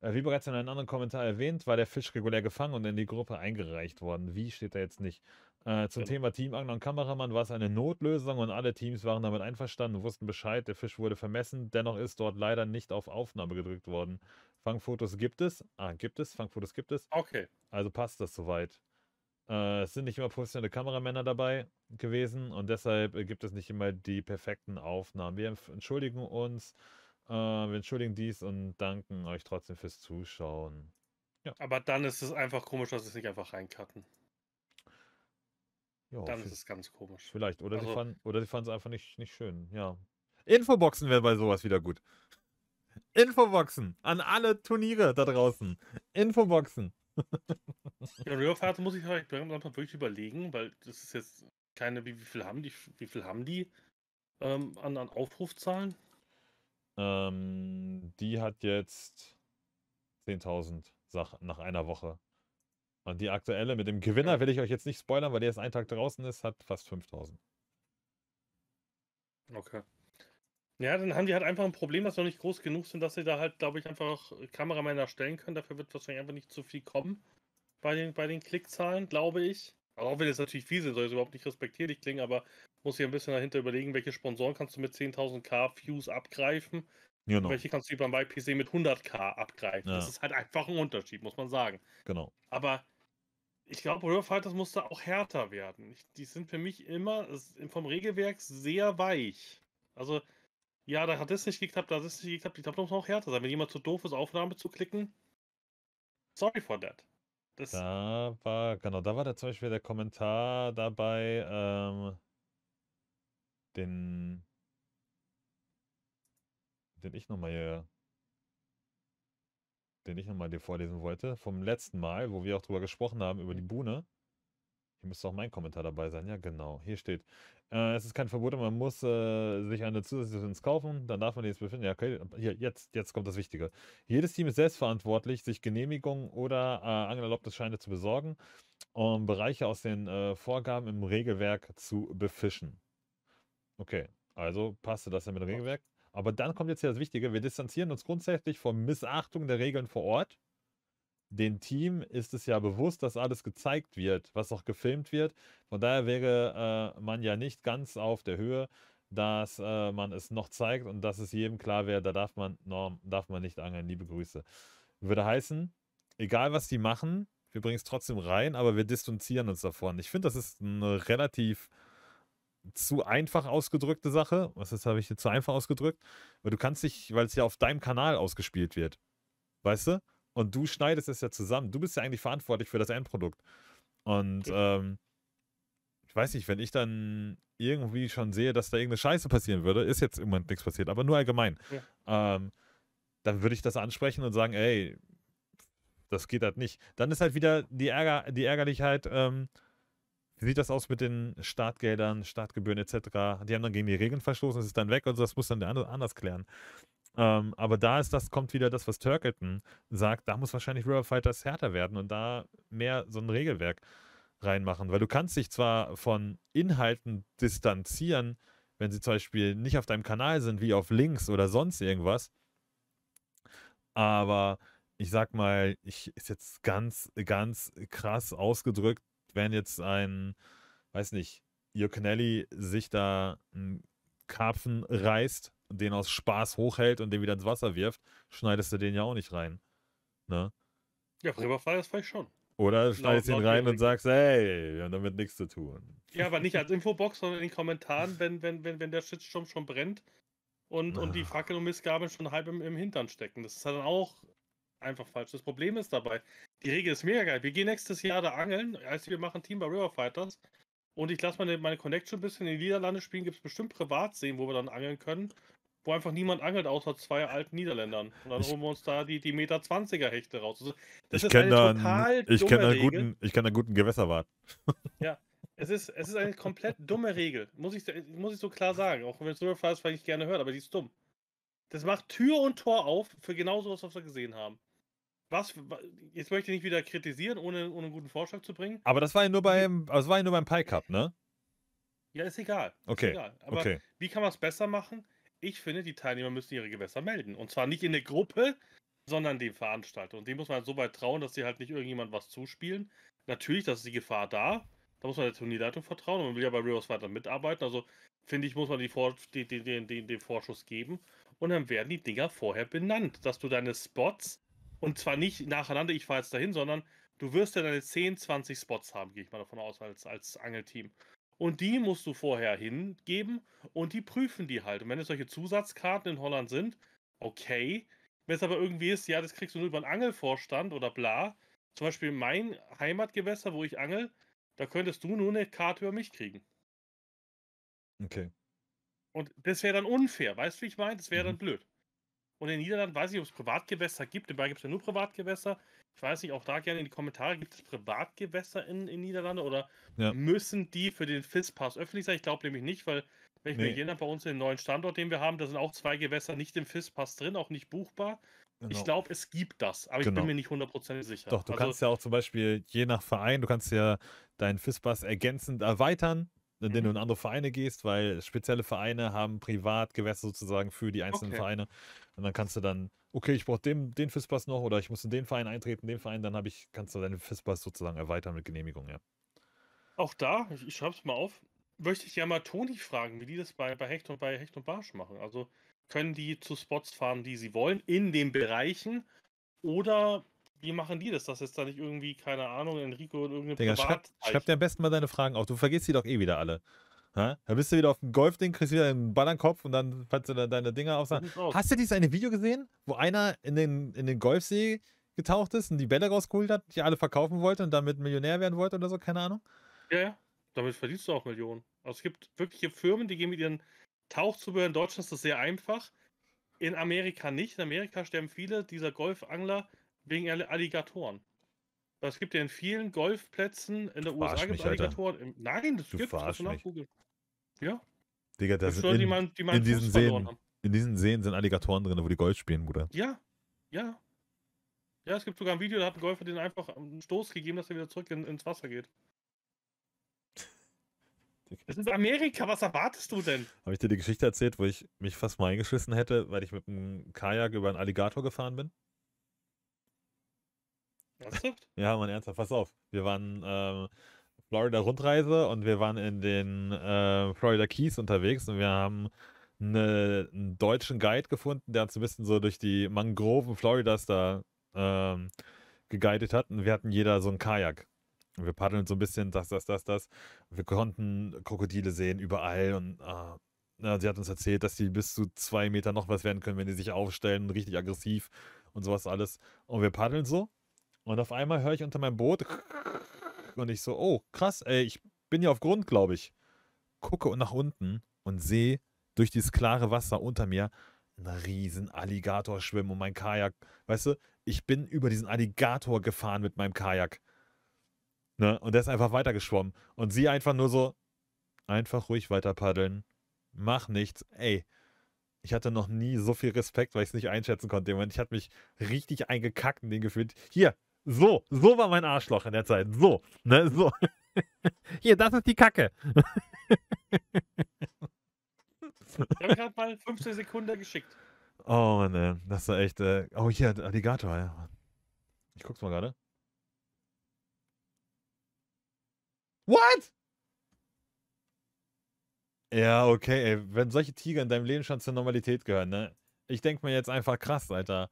wie äh, bereits in einem anderen Kommentar erwähnt, war der Fisch regulär gefangen und in die Gruppe eingereicht worden. Wie steht da jetzt nicht? Äh, zum genau. Thema Teamangler und Kameramann war es eine Notlösung und alle Teams waren damit einverstanden und wussten Bescheid, der Fisch wurde vermessen, dennoch ist dort leider nicht auf Aufnahme gedrückt worden. Fangfotos gibt es. Ah, gibt es, Fangfotos gibt es. Okay. Also passt das soweit. Äh, es sind nicht immer professionelle Kameramänner dabei gewesen und deshalb gibt es nicht immer die perfekten Aufnahmen. Wir entschuldigen uns, äh, wir entschuldigen dies und danken euch trotzdem fürs Zuschauen. Ja. Aber dann ist es einfach komisch, dass sie es nicht einfach reinkarten. Ja, dann ist es ganz komisch. Vielleicht. Oder also, sie fanden, es einfach nicht, nicht schön, ja. Infoboxen wäre bei sowas wieder gut. Infoboxen an alle Turniere da draußen. Infoboxen. ja, Riverfahrt muss ich euch halt wirklich überlegen, weil das ist jetzt keine, wie, wie viel haben die, wie viel haben die ähm, an, an Aufrufzahlen? Ähm, die hat jetzt 10.000 Sachen nach einer Woche. Und die aktuelle mit dem Gewinner will ich euch jetzt nicht spoilern, weil der jetzt einen Tag draußen ist, hat fast 5000. Okay. Ja, dann haben die halt einfach ein Problem, dass sie noch nicht groß genug sind, dass sie da halt, glaube ich, einfach Kameramänner erstellen können. Dafür wird wahrscheinlich einfach nicht zu viel kommen bei den, bei den Klickzahlen, glaube ich. Auch wenn das natürlich viel sind, soll es überhaupt nicht respektierlich klingen, aber muss ich ein bisschen dahinter überlegen, welche Sponsoren kannst du mit 10.000k Views abgreifen Genau. Welche kannst du beim YPC mit 100k abgreifen? Ja. Das ist halt einfach ein Unterschied, muss man sagen. Genau. Aber ich glaube, River Fighters musste auch härter werden. Ich, die sind für mich immer vom Regelwerk sehr weich. Also, ja, da hat es nicht geklappt, da hat es nicht geklappt. Ich glaube, da muss man auch härter sein. Wenn jemand zu doof ist, Aufnahme zu klicken, sorry for that. Das da war, genau, da war da zum Beispiel der Kommentar dabei, ähm, den, den ich nochmal hier den ich nochmal dir vorlesen wollte, vom letzten Mal, wo wir auch drüber gesprochen haben, über die mhm. Buhne. Hier müsste auch mein Kommentar dabei sein. Ja, genau. Hier steht, äh, es ist kein Verbot, man muss äh, sich eine zusätzliche Zusatzinsolvenz kaufen, dann darf man die jetzt befinden. Ja, okay, hier, jetzt, jetzt kommt das Wichtige. Jedes Team ist selbstverantwortlich, sich Genehmigungen oder äh, angelerlaubte Scheine zu besorgen, um Bereiche aus den äh, Vorgaben im Regelwerk zu befischen. Okay, also passte das ja mit dem Regelwerk. Aber dann kommt jetzt ja das Wichtige. Wir distanzieren uns grundsätzlich von Missachtung der Regeln vor Ort. Den Team ist es ja bewusst, dass alles gezeigt wird, was auch gefilmt wird. Von daher wäre äh, man ja nicht ganz auf der Höhe, dass äh, man es noch zeigt und dass es jedem klar wäre, da darf man, norm, darf man nicht angeln. Liebe Grüße. Würde heißen, egal was die machen, wir bringen es trotzdem rein, aber wir distanzieren uns davon. Ich finde, das ist eine relativ zu einfach ausgedrückte Sache. Was ist, habe ich jetzt zu einfach ausgedrückt? Weil du kannst dich, weil es ja auf deinem Kanal ausgespielt wird. Weißt du? Und du schneidest es ja zusammen. Du bist ja eigentlich verantwortlich für das Endprodukt. Und ähm, ich weiß nicht, wenn ich dann irgendwie schon sehe, dass da irgendeine Scheiße passieren würde, ist jetzt im Moment nichts passiert, aber nur allgemein, ja. ähm, dann würde ich das ansprechen und sagen, ey, das geht halt nicht. Dann ist halt wieder die, Ärger, die Ärgerlichkeit, ähm, wie sieht das aus mit den Startgeldern, Startgebühren etc.? Die haben dann gegen die Regeln verstoßen, es ist dann weg und das muss dann der andere anders klären. Ähm, aber da ist das, kommt wieder das, was Turkleton sagt, da muss wahrscheinlich River Fighters härter werden und da mehr so ein Regelwerk reinmachen. Weil du kannst dich zwar von Inhalten distanzieren, wenn sie zum Beispiel nicht auf deinem Kanal sind, wie auf Links oder sonst irgendwas, aber ich sag mal, ich ist jetzt ganz, ganz krass ausgedrückt, wenn jetzt ein, weiß nicht, Jokinelli sich da einen Karpfen reißt, den aus Spaß hochhält und den wieder ins Wasser wirft, schneidest du den ja auch nicht rein. Ne? Ja, Bremerfly ist vielleicht schon. Oder genau, schneidest ihn rein und sagst, hey, wir haben damit nichts zu tun. Ja, aber nicht als [LAUGHS] Infobox, sondern in den Kommentaren, wenn, wenn, wenn, wenn der Shitsturm schon brennt und, und die ah. Fackel und Missgabeln schon halb im, im Hintern stecken. Das ist dann auch einfach falsch. Das Problem ist dabei, die Regel ist mega geil. Wir gehen nächstes Jahr da angeln. Also wir machen Team bei River Fighters. Und ich lasse meine, meine Connection ein bisschen in den Niederlande spielen. Gibt es bestimmt Privatseen, wo wir dann angeln können. Wo einfach niemand angelt, außer zwei alten Niederländern. Und dann ich, holen wir uns da die, die Meter 20er Hechte raus. Also das ich kenne da, einen, kenn einen guten, ich kenn einen guten Gewässerwart. [LAUGHS] Ja, es ist, es ist eine komplett dumme Regel. Muss ich, muss ich so klar sagen. Auch wenn es River Fighters vielleicht nicht gerne hört, aber die ist dumm. Das macht Tür und Tor auf für genau sowas, was wir gesehen haben was, jetzt möchte ich nicht wieder kritisieren, ohne, ohne einen guten Vorschlag zu bringen. Aber das war ja nur beim, das war ja nur beim Pie Cup, ne? Ja, ist egal. Okay. Ist egal. Aber okay. wie kann man es besser machen? Ich finde, die Teilnehmer müssen ihre Gewässer melden. Und zwar nicht in der Gruppe, sondern dem Veranstalter. Und dem muss man halt so weit trauen, dass sie halt nicht irgendjemand was zuspielen. Natürlich, das ist die Gefahr da. Da muss man der Turnierleitung vertrauen. Und man will ja bei Rivers weiter mitarbeiten. Also finde ich, muss man die Vor die, die, die, den Vorschuss geben. Und dann werden die Dinger vorher benannt, dass du deine Spots und zwar nicht nacheinander, ich fahre jetzt dahin, sondern du wirst ja deine 10, 20 Spots haben, gehe ich mal davon aus, als, als Angelteam. Und die musst du vorher hingeben und die prüfen die halt. Und wenn es solche Zusatzkarten in Holland sind, okay. Wenn es aber irgendwie ist, ja, das kriegst du nur über einen Angelvorstand oder bla. Zum Beispiel mein Heimatgewässer, wo ich angel, da könntest du nur eine Karte über mich kriegen. Okay. Und das wäre dann unfair, weißt du, wie ich meine? Das wäre mhm. dann blöd. Und in Niederlanden weiß ich, ob es Privatgewässer gibt. Dabei gibt es ja nur Privatgewässer. Ich weiß nicht, auch da gerne in die Kommentare, gibt es Privatgewässer in den Niederlanden oder ja. müssen die für den FIS-Pass öffentlich sein? Ich glaube nämlich nicht, weil wenn ich nee. mir erinnere, bei uns den neuen Standort, den wir haben, da sind auch zwei Gewässer nicht im FIS-Pass drin, auch nicht buchbar. Genau. Ich glaube, es gibt das, aber genau. ich bin genau. mir nicht hundertprozentig sicher. Doch, du also, kannst ja auch zum Beispiel je nach Verein, du kannst ja deinen FIS-Pass ergänzend erweitern in den du mhm. in andere Vereine gehst, weil spezielle Vereine haben Privatgewässer sozusagen für die einzelnen okay. Vereine. Und dann kannst du dann, okay, ich brauche den, den Fistpass noch oder ich muss in den Verein eintreten, den Verein, dann ich, kannst du deinen Fistpass sozusagen erweitern mit Genehmigung, ja. Auch da, ich, ich schreibe es mal auf, möchte ich ja mal Toni fragen, wie die das bei, bei Hecht und bei Hecht und Barsch machen. Also können die zu Spots fahren, die sie wollen, in den Bereichen oder wie machen die das, dass jetzt da nicht irgendwie, keine Ahnung, Enrico und irgendeine Digga, Schreib, schreib dir am besten mal deine Fragen auf. Du vergisst die doch eh wieder alle. Ha? Da bist du wieder auf dem Golfding, kriegst wieder einen Ballernkopf und dann kannst du da deine Dinger auf. Hast du dieses eine Video gesehen, wo einer in den, in den Golfsee getaucht ist und die Bälle rausgeholt hat, die alle verkaufen wollte und damit Millionär werden wollte oder so? Keine Ahnung. Ja, ja. Damit verdienst du auch Millionen. Also es gibt wirkliche Firmen, die gehen mit ihren Tauchzubehör in Deutschland ist das sehr einfach. In Amerika nicht. In Amerika sterben viele dieser Golfangler Wegen Alligatoren. Das gibt ja in vielen Golfplätzen in der du USA gibt Alligatoren. Im... Nein, das du gibt es. Nachgoogeln. Ja. Digga, da sind in, die man, die man in diesen Seen, in diesen Seen sind Alligatoren drin, wo die Golf spielen, Bruder. Ja, ja. Ja, es gibt sogar ein Video, da hat ein Golfer den einfach einen Stoß gegeben, dass er wieder zurück in, ins Wasser geht. Das ist Amerika, was erwartest du denn? Habe ich dir die Geschichte erzählt, wo ich mich fast mal eingeschissen hätte, weil ich mit einem Kajak über einen Alligator gefahren bin? ja, man, ernsthaft, pass auf. Wir waren ähm, Florida-Rundreise und wir waren in den äh, Florida Keys unterwegs und wir haben eine, einen deutschen Guide gefunden, der uns ein bisschen so durch die Mangroven Floridas da ähm, geguidet hat. Und wir hatten jeder so einen Kajak. Und wir paddeln so ein bisschen, das, das, das, das. wir konnten Krokodile sehen überall und äh, sie hat uns erzählt, dass die bis zu zwei Meter noch was werden können, wenn die sich aufstellen, richtig aggressiv und sowas alles. Und wir paddeln so und auf einmal höre ich unter meinem Boot und ich so, oh, krass, ey, ich bin hier auf Grund, glaube ich. Gucke nach unten und sehe durch dieses klare Wasser unter mir einen riesen Alligator schwimmen und mein Kajak. Weißt du, ich bin über diesen Alligator gefahren mit meinem Kajak. Ne? Und der ist einfach weitergeschwommen. Und sie einfach nur so, einfach ruhig weiter paddeln. Mach nichts. Ey, ich hatte noch nie so viel Respekt, weil ich es nicht einschätzen konnte. Ich hatte mich richtig eingekackt in den Gefühl. Hier, so, so war mein Arschloch in der Zeit. So, ne, so. [LAUGHS] Hier, das ist die Kacke. Ich habe gerade mal 15 Sekunden geschickt. Oh Mann, ey. das war echt. Äh oh, hier, Alligator, ja. Ich guck's mal gerade. What? Ja, okay, ey. Wenn solche Tiger in deinem Leben schon zur Normalität gehören, ne? Ich denk mir jetzt einfach krass, Alter.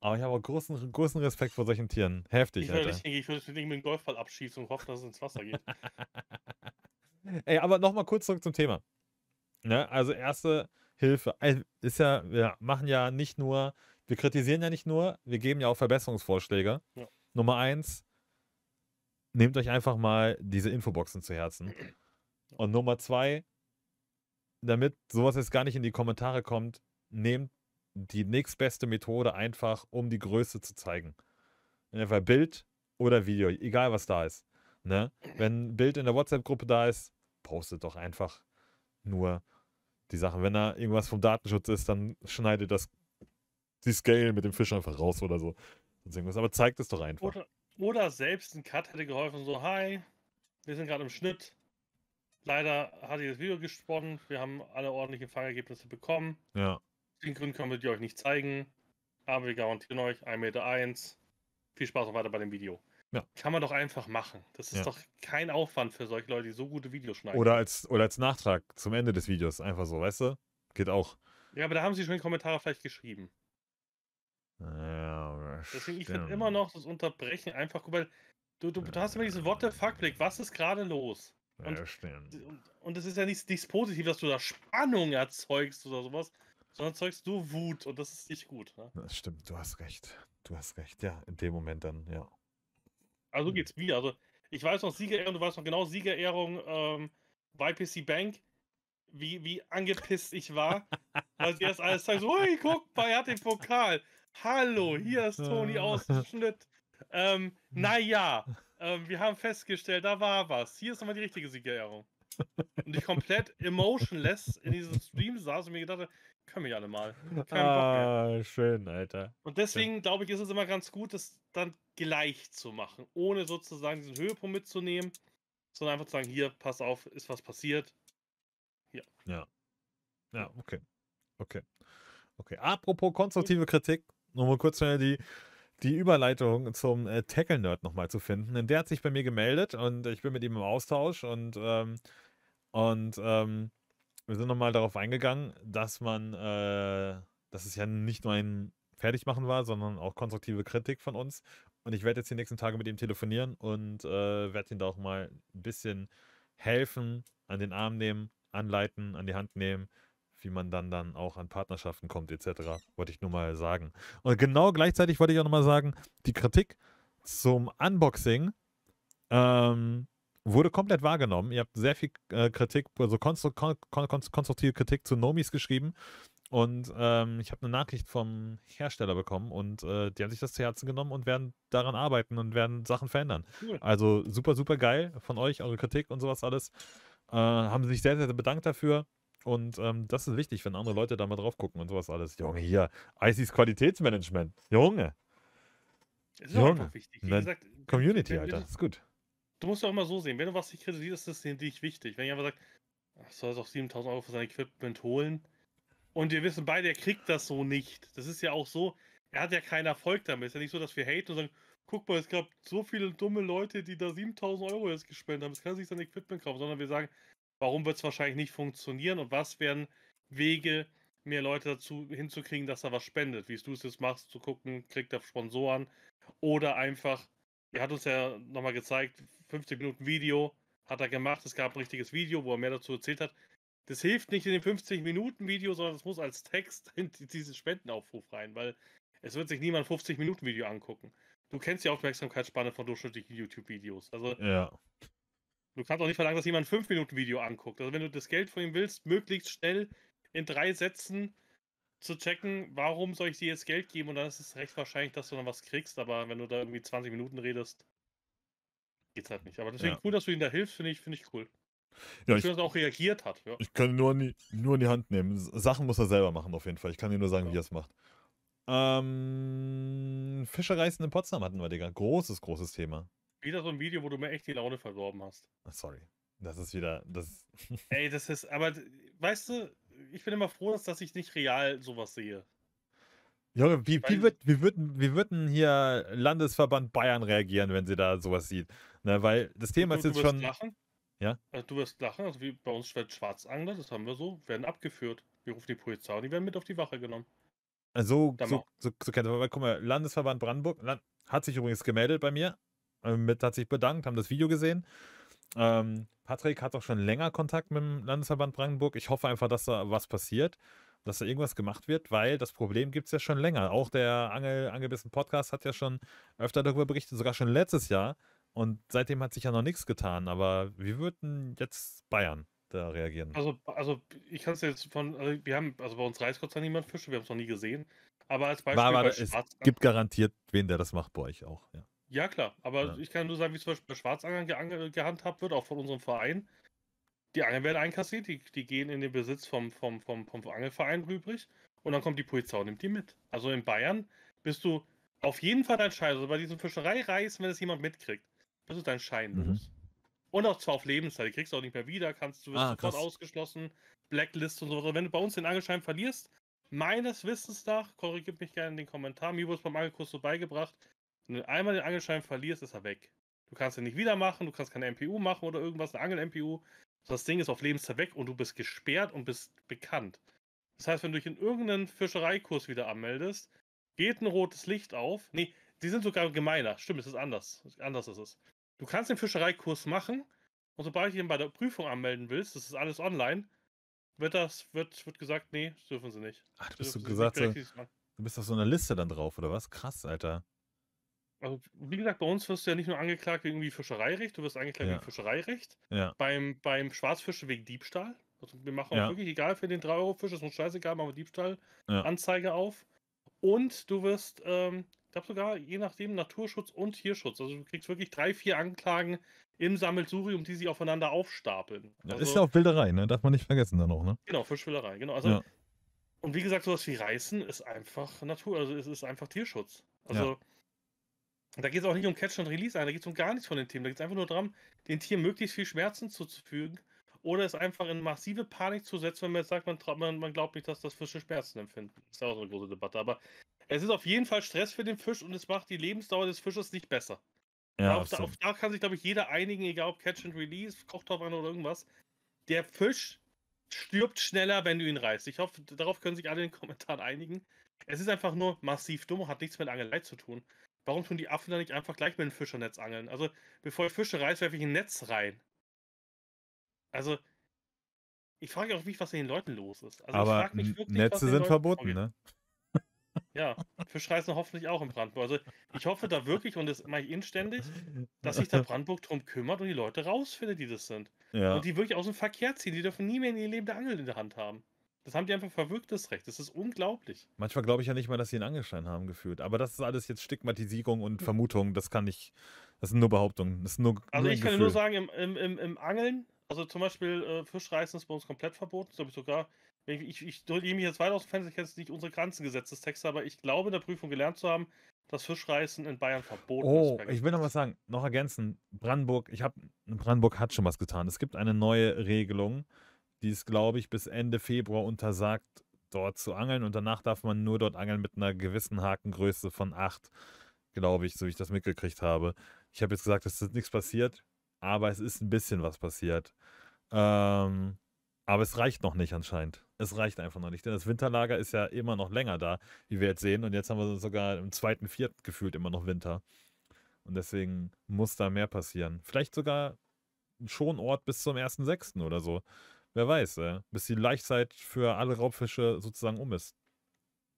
Aber ich habe auch großen, großen Respekt vor solchen Tieren. Heftig, ich Alter. Nicht, ich würde das Ding mit dem Golfball abschießen und hoffen, dass es ins Wasser geht. [LAUGHS] Ey, aber nochmal kurz zurück zum Thema. Ne? Also erste Hilfe. Ist ja, wir machen ja nicht nur, wir kritisieren ja nicht nur, wir geben ja auch Verbesserungsvorschläge. Ja. Nummer eins, nehmt euch einfach mal diese Infoboxen zu Herzen. Und Nummer zwei, damit sowas jetzt gar nicht in die Kommentare kommt, nehmt die nächstbeste Methode einfach, um die Größe zu zeigen. Entweder Bild oder Video, egal was da ist. Ne? Wenn Bild in der WhatsApp-Gruppe da ist, postet doch einfach nur die Sachen. Wenn da irgendwas vom Datenschutz ist, dann schneidet das die Scale mit dem Fisch einfach raus oder so. Aber zeigt es doch einfach. Oder, oder selbst ein Cut hätte geholfen, so, hi, wir sind gerade im Schnitt. Leider hatte ich das Video gesponnen, wir haben alle ordentlichen Fangergebnisse bekommen. Ja den Gründen können wir die euch nicht zeigen, aber wir garantieren euch 1,1 Meter. Eins. Viel Spaß noch weiter bei dem Video. Ja. Kann man doch einfach machen. Das ist ja. doch kein Aufwand für solche Leute, die so gute Videos schneiden. Oder als, oder als Nachtrag zum Ende des Videos. Einfach so, weißt du? Geht auch. Ja, aber da haben sie schon Kommentare vielleicht geschrieben. Ja, Deswegen, ich finde immer noch das Unterbrechen einfach gut, weil du, du, du hast immer diesen What the fuck-Blick. Was ist gerade los? Und, ja, und, und, das ist ja nichts, nichts Positives, dass du da Spannung erzeugst oder sowas. Sondern zeugst du Wut und das ist nicht gut. Ne? Das stimmt, du hast recht. Du hast recht, ja, in dem Moment dann, ja. Also hm. geht's mir. Also ich weiß noch Siegerehrung, du weißt noch genau Siegerehrung ähm, YPC Bank, wie, wie angepisst ich war, weil sie erst alles sagen, so, hey, guck mal, er hat den Pokal. Hallo, hier ist Toni Ausschnitt. Ähm, naja, ähm, wir haben festgestellt, da war was. Hier ist nochmal die richtige Siegerehrung. Und ich komplett emotionless in diesem Stream saß und mir gedacht habe, können wir ja alle mal. ah, schön, Alter. Und deswegen, glaube ich, ist es immer ganz gut, das dann gleich zu machen, ohne sozusagen diesen Höhepunkt mitzunehmen, sondern einfach zu sagen, hier, pass auf, ist was passiert. Ja. Ja. Ja, okay. Okay. Okay. Apropos konstruktive Kritik, nochmal kurz schnell die die Überleitung zum äh, Tackle-Nerd nochmal zu finden. Denn der hat sich bei mir gemeldet und ich bin mit ihm im Austausch und, ähm, und ähm, wir sind nochmal darauf eingegangen, dass man, äh, dass es ja nicht nur ein Fertigmachen war, sondern auch konstruktive Kritik von uns. Und ich werde jetzt die nächsten Tage mit ihm telefonieren und äh, werde ihn da auch mal ein bisschen helfen, an den Arm nehmen, anleiten, an die Hand nehmen, wie man dann dann auch an Partnerschaften kommt etc. Wollte ich nur mal sagen. Und genau gleichzeitig wollte ich auch nochmal sagen, die Kritik zum Unboxing ähm, wurde komplett wahrgenommen. Ihr habt sehr viel äh, Kritik, also konstru kon kon konstruktive Kritik zu Nomis geschrieben. Und ähm, ich habe eine Nachricht vom Hersteller bekommen und äh, die haben sich das zu Herzen genommen und werden daran arbeiten und werden Sachen verändern. Cool. Also super, super geil von euch, eure Kritik und sowas alles. Äh, haben sich sehr, sehr bedankt dafür. Und ähm, das ist wichtig, wenn andere Leute da mal drauf gucken und sowas alles. Junge, hier, ICs Qualitätsmanagement. Junge. Das ist Junge. einfach wichtig. Wie gesagt, Community, Alter. Das ist gut du musst ja auch immer so sehen, wenn du was nicht kritisierst, ist es nicht wichtig. Wenn jemand sagt, ach, soll es auch 7000 Euro für sein Equipment holen? Und wir wissen beide, er kriegt das so nicht. Das ist ja auch so, er hat ja keinen Erfolg damit. Es ist ja nicht so, dass wir haten und sagen, guck mal, es gab so viele dumme Leute, die da 7000 Euro jetzt gespendet haben. Es kann sich sein Equipment kaufen, sondern wir sagen, warum wird es wahrscheinlich nicht funktionieren und was wären Wege, mehr Leute dazu hinzukriegen, dass er was spendet, wie du es jetzt machst, zu gucken, kriegt er Sponsoren oder einfach er hat uns ja nochmal gezeigt, 15 Minuten Video hat er gemacht. Es gab ein richtiges Video, wo er mehr dazu erzählt hat. Das hilft nicht in dem 50 Minuten Video, sondern es muss als Text [LAUGHS] in diesen Spendenaufruf rein, weil es wird sich niemand 50 Minuten Video angucken. Du kennst die Aufmerksamkeitsspanne von durchschnittlichen YouTube-Videos. Also ja. du kannst auch nicht verlangen, dass jemand ein 5 Minuten Video anguckt. Also wenn du das Geld von ihm willst, möglichst schnell in drei Sätzen zu checken, warum soll ich dir jetzt Geld geben? Und dann ist es recht wahrscheinlich, dass du dann was kriegst, aber wenn du da irgendwie 20 Minuten redest, geht's halt nicht. Aber deswegen ja. cool, dass du ihm da hilfst, finde ich, finde ich cool. Ja, ich, dass er auch reagiert hat. Ja. Ich kann nur in, die, nur in die Hand nehmen. Sachen muss er selber machen, auf jeden Fall. Ich kann dir nur sagen, ja. wie er es macht. Ähm, Fischereisen in Potsdam hatten wir, Digga. Großes, großes Thema. Wieder so ein Video, wo du mir echt die Laune verdorben hast. Ah, sorry. Das ist wieder. Das Ey, das ist. Aber weißt du, ich bin immer froh, dass, ich nicht real sowas sehe. Ja, wie, wie, wird, wie, würden, wie würden hier Landesverband Bayern reagieren, wenn sie da sowas sieht? Ne, weil das Thema du, ist jetzt schon. Lachen. Ja? Also, du wirst lachen, also wie bei uns wird Schwarzangler, das haben wir so, werden abgeführt. Wir rufen die Polizei und die werden mit auf die Wache genommen. Also, so, so, so, so kennt man. Guck mal, Landesverband Brandenburg Land, hat sich übrigens gemeldet bei mir, äh, mit, hat sich bedankt, haben das Video gesehen. Ähm, Patrick hat auch schon länger Kontakt mit dem Landesverband Brandenburg. Ich hoffe einfach, dass da was passiert, dass da irgendwas gemacht wird, weil das Problem gibt es ja schon länger. Auch der Angel angebissen Podcast hat ja schon öfter darüber berichtet, sogar schon letztes Jahr. Und seitdem hat sich ja noch nichts getan. Aber wie würden jetzt Bayern da reagieren? Also, also ich kann es jetzt von, also wir haben, also bei uns reißt Gott sei Dank niemand Fische, wir haben es noch nie gesehen. Aber als Beispiel. War, war, es gibt garantiert wen, der das macht bei euch auch. Ja. Ja, klar, aber ja. ich kann nur sagen, wie zum Beispiel bei Schwarzangern ge gehandhabt wird, auch von unserem Verein. Die Angeln werden einkassiert, die, die gehen in den Besitz vom, vom, vom, vom Angelverein rübrig und dann kommt die Polizei und nimmt die mit. Also in Bayern bist du auf jeden Fall dein Schein, also bei diesem Fischereireis, wenn es jemand mitkriegt, bist du dein Schein Mhm. Und auch zwar auf Lebenszeit, die kriegst du auch nicht mehr wieder, kannst du wirst ah, sofort ausgeschlossen, Blacklist und so. weiter. Wenn du bei uns den Angelschein verlierst, meines Wissens nach, korrigiert mich gerne in den Kommentaren, mir wurde es beim Angelkurs so beigebracht, wenn du einmal den Angelschein verlierst, ist er weg. Du kannst ihn nicht wieder machen, du kannst keine MPU machen oder irgendwas, eine Angel-MPU. Das Ding ist auf Lebenszeit weg und du bist gesperrt und bist bekannt. Das heißt, wenn du dich in irgendeinen Fischereikurs wieder anmeldest, geht ein rotes Licht auf. Nee, die sind sogar gemeiner. Stimmt, es ist anders. Anders ist es. Du kannst den Fischereikurs machen und sobald du ihn bei der Prüfung anmelden willst, das ist alles online, wird das, wird, wird gesagt, nee, dürfen sie nicht. Ach, du bist so gesagt, du bist auf so einer Liste dann drauf, oder was? Krass, Alter also wie gesagt, bei uns wirst du ja nicht nur angeklagt wegen Fischereirecht, du wirst angeklagt ja. wegen Fischereirecht. Ja. Beim, beim Schwarzfischen wegen Diebstahl. Also wir machen ja. auch wirklich, egal für den 3-Euro-Fisch, ist uns scheißegal, machen wir Diebstahl-Anzeige auf. Und du wirst, ähm, ich glaube sogar, je nachdem, Naturschutz und Tierschutz. Also du kriegst wirklich drei, vier Anklagen im Sammelsurium, die sich aufeinander aufstapeln. Also, das ist ja auch Wilderei, ne? Darf man nicht vergessen dann auch, ne? Genau, Fischwilderei, genau. Also, Und wie gesagt, sowas wie Reißen ist einfach Natur, also es ist einfach Tierschutz. Also da geht es auch nicht um Catch und Release ein, da geht es um gar nichts von den Themen. Da geht es einfach nur darum, den Tier möglichst viel Schmerzen zuzufügen oder es einfach in massive Panik zu setzen, wenn man jetzt sagt, man, man, man glaubt nicht, dass das Fische Schmerzen empfinden. Das ist ja auch so eine große Debatte. Aber es ist auf jeden Fall Stress für den Fisch und es macht die Lebensdauer des Fisches nicht besser. Ja, auf, auf, da kann sich, glaube ich, jeder einigen, egal ob Catch and Release, Kochtopf oder irgendwas. Der Fisch stirbt schneller, wenn du ihn reißt. Ich hoffe, darauf können sich alle in den Kommentaren einigen. Es ist einfach nur massiv dumm, hat nichts mit Angelei zu tun. Warum tun die Affen da nicht einfach gleich mit dem Fischernetz angeln? Also, bevor ich Fische reiß, werfe ich ein Netz rein. Also, ich frage auch mich, was in den Leuten los ist. Also, Aber ich frag mich wirklich, Netze sind Leuten verboten, vorgeht. ne? Ja, Fischreisen hoffentlich auch in Brandenburg. Also ich hoffe da wirklich, und das mache ich inständig, dass sich der [LAUGHS] Brandenburg drum kümmert und die Leute rausfindet, die das sind. Ja. Und die wirklich aus dem Verkehr ziehen. Die dürfen nie mehr in ihr Leben der Angel in der Hand haben. Das haben die einfach verwirktes Recht. Das ist unglaublich. Manchmal glaube ich ja nicht mal, dass sie einen Angeschein haben geführt. Aber das ist alles jetzt Stigmatisierung und Vermutung. Das kann ich. Das sind nur Behauptungen. Das ist nur, also, nur ich kann nur sagen, im, im, im, Angeln, also zum Beispiel äh, Fischreißen ist bei uns komplett verboten. Das habe ich sogar. Ich, ich, ich lehne mich jetzt weiter aus dem Fenster, ich kenne jetzt nicht unsere Gesetzestexte, aber ich glaube, in der Prüfung gelernt zu haben, dass Fischreißen in Bayern verboten oh, ist. Oh, ich will noch was sagen, noch ergänzen. Brandenburg, ich habe, Brandenburg hat schon was getan. Es gibt eine neue Regelung, die ist, glaube ich, bis Ende Februar untersagt, dort zu angeln. Und danach darf man nur dort angeln mit einer gewissen Hakengröße von 8, glaube ich, so wie ich das mitgekriegt habe. Ich habe jetzt gesagt, es ist nichts passiert, aber es ist ein bisschen was passiert. Ähm, aber es reicht noch nicht anscheinend. Es reicht einfach noch nicht. Denn das Winterlager ist ja immer noch länger da, wie wir jetzt sehen. Und jetzt haben wir sogar im zweiten, vierten gefühlt immer noch Winter. Und deswegen muss da mehr passieren. Vielleicht sogar schon Ort bis zum 1.6. oder so. Wer weiß, äh, bis die Laichzeit für alle Raubfische sozusagen um ist.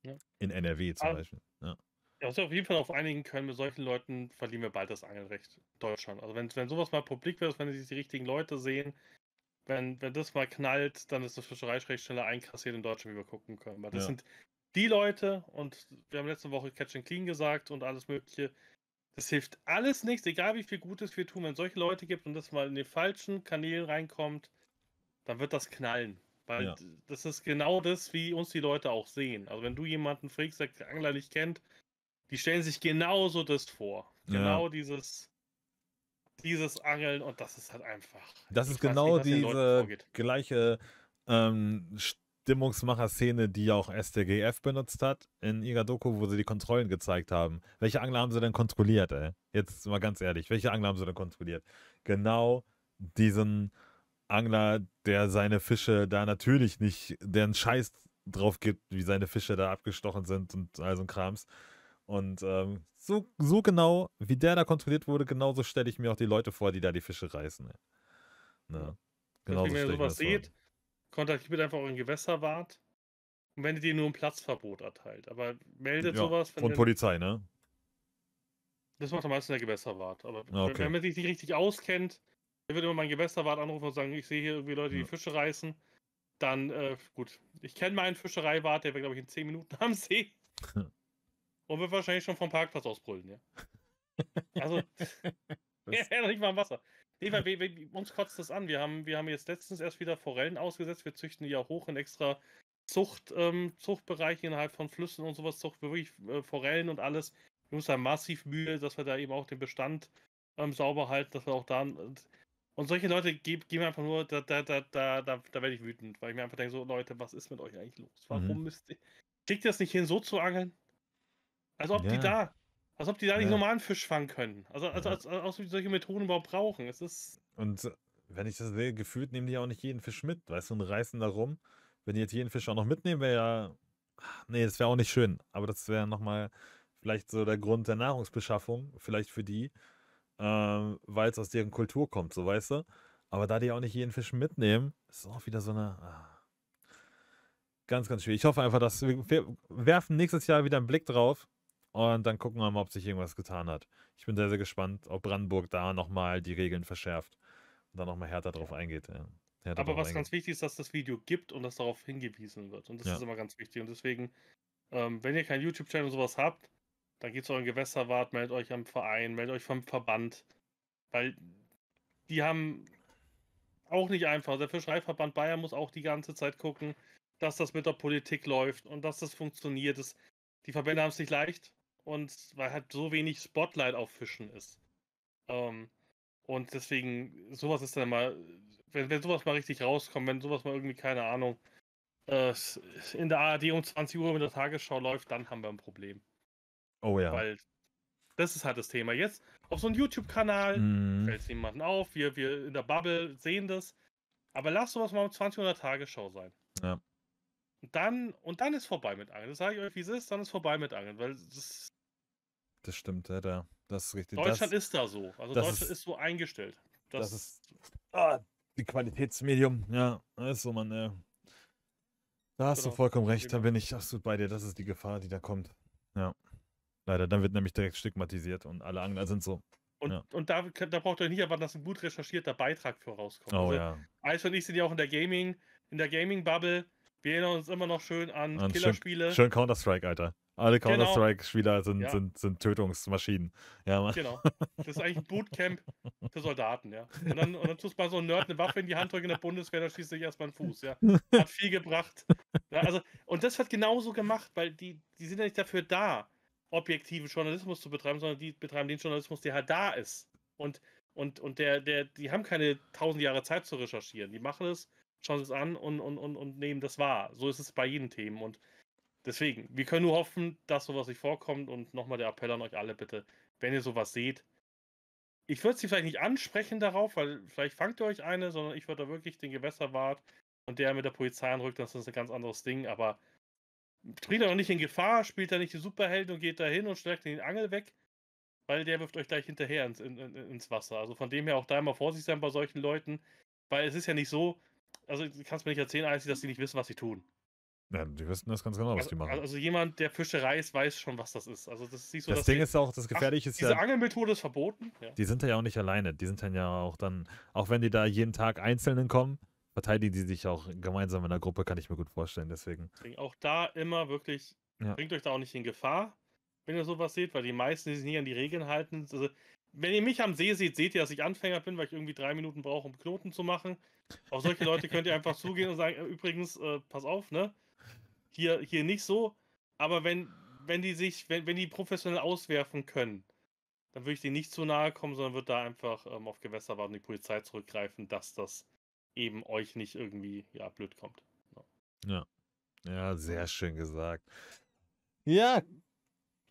Ja. In NRW zum Aber, also Beispiel. Ja. Ja, was wir auf jeden Fall auf einigen können, mit solchen Leuten verlieren wir bald das Angelrecht in Deutschland. Also wenn, wenn sowas mal publik wird, wenn sich die richtigen Leute sehen, wenn, wenn das mal knallt, dann ist das Fischereirecht schneller einkassiert in Deutschland, wie wir gucken können. Weil das ja. sind die Leute und wir haben letzte Woche Catch and Clean gesagt und alles mögliche. Das hilft alles nichts, egal wie viel Gutes wir tun, wenn es solche Leute gibt und das mal in den falschen Kanälen reinkommt, dann wird das knallen. Weil ja. das ist genau das, wie uns die Leute auch sehen. Also wenn du jemanden fragst, der Angler nicht kennt, die stellen sich genauso das vor. Genau ja. dieses dieses Angeln und das ist halt einfach. Das ist genau nicht, diese gleiche ähm, Stimmungsmacher-Szene, die auch STGF benutzt hat in ihrer Doku, wo sie die Kontrollen gezeigt haben. Welche Angler haben sie denn kontrolliert, ey? Jetzt mal ganz ehrlich, welche Angler haben sie denn kontrolliert? Genau diesen Angler, der seine Fische da natürlich nicht, der einen Scheiß drauf gibt, wie seine Fische da abgestochen sind und all so ein Krams. Und ähm, so, so genau, wie der da kontrolliert wurde, genauso stelle ich mir auch die Leute vor, die da die Fische reißen. Ey. Na, ne? genau Wenn ihr sowas seht, vor. kontaktiert einfach euren Gewässerwart. Und wenn ihr dir nur ein Platzverbot erteilt. Halt. Aber meldet ja. sowas. Wenn und Polizei, ne? Das macht am meisten der Gewässerwart. Aber ah, okay. wenn man sich nicht richtig auskennt, ich würde immer meinen Gewässerwart anrufen und sagen, ich sehe hier irgendwie Leute, die ja. Fische reißen. Dann, äh, gut. Ich kenne meinen Fischereiwart, der wäre, glaube ich, in 10 Minuten [LAUGHS] am See. und wird wahrscheinlich schon vom Parkplatz aus brüllen, ja. Also, er [LAUGHS] wäre [LAUGHS] nicht mal im Wasser. Nee, weil wir, wir, uns kotzt das an. Wir haben, wir haben jetzt letztens erst wieder Forellen ausgesetzt. Wir züchten die ja hoch in extra Zucht, ähm, Zuchtbereichen innerhalb von Flüssen und sowas. Zucht wirklich äh, Forellen und alles. Wir müssen da massiv Mühe, dass wir da eben auch den Bestand ähm, sauber halten, dass wir auch da. Und solche Leute geben ge einfach nur, da, da, da, da, da, da werde ich wütend, weil ich mir einfach denke, so Leute, was ist mit euch eigentlich los? Mhm. Warum mhm. müsst ihr. Kriegt ihr das nicht hin, so zu angeln? Als ob ja. die da, als ob die da ja. nicht normalen Fisch fangen können. Also, also ja. als, als, als, als solche Methoden überhaupt brauchen. Es ist. Und wenn ich das sehe, gefühlt nehmen die auch nicht jeden Fisch mit, weißt du, und reißen da rum. Wenn die jetzt jeden Fisch auch noch mitnehmen, wäre ja. Ah, nee, das wäre auch nicht schön. Aber das wäre nochmal vielleicht so der Grund der Nahrungsbeschaffung, vielleicht für die, ähm, weil es aus deren Kultur kommt, so weißt du. Aber da die auch nicht jeden Fisch mitnehmen, ist auch wieder so eine. Ah. Ganz, ganz schwierig. Ich hoffe einfach, dass wir, wir werfen nächstes Jahr wieder einen Blick drauf und dann gucken wir mal, ob sich irgendwas getan hat. Ich bin sehr, sehr gespannt, ob Brandenburg da nochmal die Regeln verschärft und da nochmal härter drauf eingeht. Ja. Härter Aber was ganz wichtig ist, dass das Video gibt und dass darauf hingewiesen wird. Und das ja. ist immer ganz wichtig. Und deswegen, ähm, wenn ihr keinen YouTube-Channel und sowas habt, da geht zu euren Gewässerwart, meldet euch am Verein, meldet euch vom Verband. Weil die haben auch nicht einfach. Der Fischereiverband Bayern muss auch die ganze Zeit gucken, dass das mit der Politik läuft und dass das funktioniert. Das, die Verbände haben es nicht leicht und weil halt so wenig Spotlight auf Fischen ist. Ähm, und deswegen, sowas ist dann mal, wenn, wenn sowas mal richtig rauskommt, wenn sowas mal irgendwie, keine Ahnung, äh, in der ARD um 20 Uhr mit der Tagesschau läuft, dann haben wir ein Problem. Oh ja. Weil das ist halt das Thema. Jetzt auf so einem YouTube-Kanal mm. fällt es niemanden auf. Wir, wir in der Bubble sehen das. Aber lass sowas mal um 20 Uhr Tagesschau sein. Ja. Und dann, und dann ist vorbei mit Angeln. Das sage ich euch, wie es ist, dann ist vorbei mit Angeln. Weil das, das stimmt, ja, da. Das ist richtig. Deutschland das, ist da so. Also Deutschland ist, ist, so eingestellt. Das, das ist. Ah, die Qualitätsmedium. Ja, ist so, also man. Ja. Da hast genau. du vollkommen recht. Genau. Da bin ich absolut bei dir. Das ist die Gefahr, die da kommt. Ja. Leider, dann wird nämlich direkt stigmatisiert und alle Angler sind so. Und, ja. und da, da, braucht ihr nicht erwarten, dass ein gut recherchierter Beitrag vorauskommt. Oh, also, ja. Eis und ich sind ja auch in der Gaming, in der Gaming-Bubble. Wir erinnern uns immer noch schön an, an Killerspiele. Schön, schön Counter-Strike, Alter. Alle genau. Counter-Strike-Spieler sind, ja. sind, sind Tötungsmaschinen. Ja, Mann. Genau. [LAUGHS] Das ist eigentlich ein Bootcamp für Soldaten, ja. Und dann, und dann tust mal so ein Nerd eine Waffe in die Hand drücken in der Bundeswehr, dann schießt du dich erstmal einen Fuß, ja. Hat viel gebracht. Ja, also, und das wird genauso gemacht, weil die, die sind ja nicht dafür da objektiven Journalismus zu betreiben, sondern die betreiben den Journalismus, der halt da ist. Und, und, und der, der, die haben keine tausend Jahre Zeit zu recherchieren. Die machen es, schauen es an und, und, und, und nehmen das wahr. So ist es bei jedem Thema. Und deswegen, wir können nur hoffen, dass sowas nicht vorkommt. Und nochmal der Appell an euch alle bitte, wenn ihr sowas seht, ich würde sie vielleicht nicht ansprechen darauf, weil vielleicht fangt ihr euch eine, sondern ich würde da wirklich den Gewässerwart und der mit der Polizei anrückt, das ist ein ganz anderes Ding. Aber Tritt er noch nicht in Gefahr, spielt er nicht die Superhelden und geht da hin und streckt den Angel weg, weil der wirft euch gleich hinterher ins, in, ins Wasser. Also von dem her auch da immer vorsichtig sein bei solchen Leuten, weil es ist ja nicht so, also du kannst mir nicht erzählen, Einzig, dass die nicht wissen, was sie tun. Ja, die wissen das ganz genau, was also, die machen. Also jemand, der Fischerei ist, weiß schon, was das ist. Also das ist nicht so, Das Ding die, ist auch, das Gefährliche ach, ist ja... Diese Angelmethode ist verboten. Ja. Die sind da ja auch nicht alleine. Die sind dann ja auch dann, auch wenn die da jeden Tag Einzelnen kommen, verteidigen die sich auch gemeinsam in der Gruppe, kann ich mir gut vorstellen. Deswegen. auch da immer wirklich, ja. bringt euch da auch nicht in Gefahr, wenn ihr sowas seht, weil die meisten, die sich nie an die Regeln halten, also, wenn ihr mich am See seht, seht ihr, dass ich Anfänger bin, weil ich irgendwie drei Minuten brauche, um Knoten zu machen. Auf solche Leute könnt ihr einfach zugehen und sagen, äh, übrigens, äh, pass auf, ne? Hier, hier nicht so. Aber wenn, wenn die sich, wenn, wenn die professionell auswerfen können, dann würde ich denen nicht zu nahe kommen, sondern würde da einfach ähm, auf Gewässer warten und die Polizei zurückgreifen, dass das eben euch nicht irgendwie, ja, blöd kommt. Ne? Ja. Ja, sehr schön gesagt. Ja,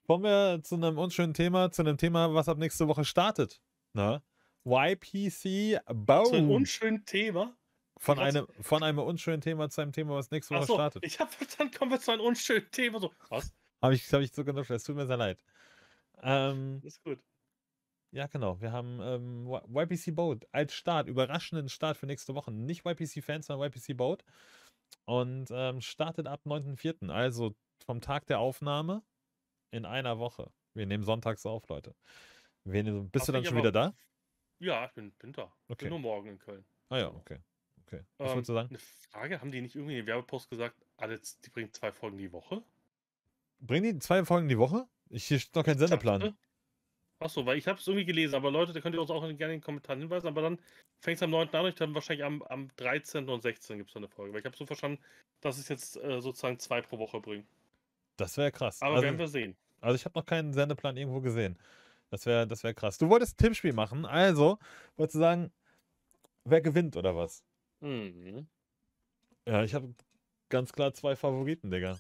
kommen wir zu einem unschönen Thema, zu einem Thema, was ab nächste Woche startet. Na? Ne? YPC Boom. Zu einem unschönen Thema? Von einem, von einem unschönen Thema zu einem Thema, was nächste Woche so, startet. Ich habe verstanden, kommen wir zu einem unschönen Thema. So, was? Habe ich, glaube ich, so genug, es tut mir sehr leid. Ähm, ist gut. Ja, genau. Wir haben ähm, YPC Boat als Start, überraschenden Start für nächste Woche. Nicht YPC Fans, sondern YPC Boat. Und ähm, startet ab 9.4., also vom Tag der Aufnahme in einer Woche. Wir nehmen sonntags auf, Leute. Nehmen, äh, bist Ach, du dann schon aber, wieder da? Ja, ich bin, bin da. Okay. Bin nur morgen in Köln. Ah ja, okay. okay. Was ähm, du sagen? Eine Frage, haben die nicht irgendwie in den Werbepost gesagt, alle, die bringen zwei Folgen die Woche? Bringen die zwei Folgen die Woche? Ich, hier steht noch kein Sendeplan. Dachte, Achso, weil ich habe es irgendwie gelesen, aber Leute, da könnt ihr uns auch gerne in den Kommentaren hinweisen, aber dann fängt es am 9. an und dann wahrscheinlich am, am 13. und 16. gibt es eine Folge, weil ich habe so verstanden, dass es jetzt äh, sozusagen zwei pro Woche bringen. Das wäre krass. Aber also, werden wir sehen. Also ich habe noch keinen Sendeplan irgendwo gesehen. Das wäre das wär krass. Du wolltest ein Tippspiel machen, also wolltest du sagen, wer gewinnt oder was? Mhm. Ja, ich habe ganz klar zwei Favoriten, Digga.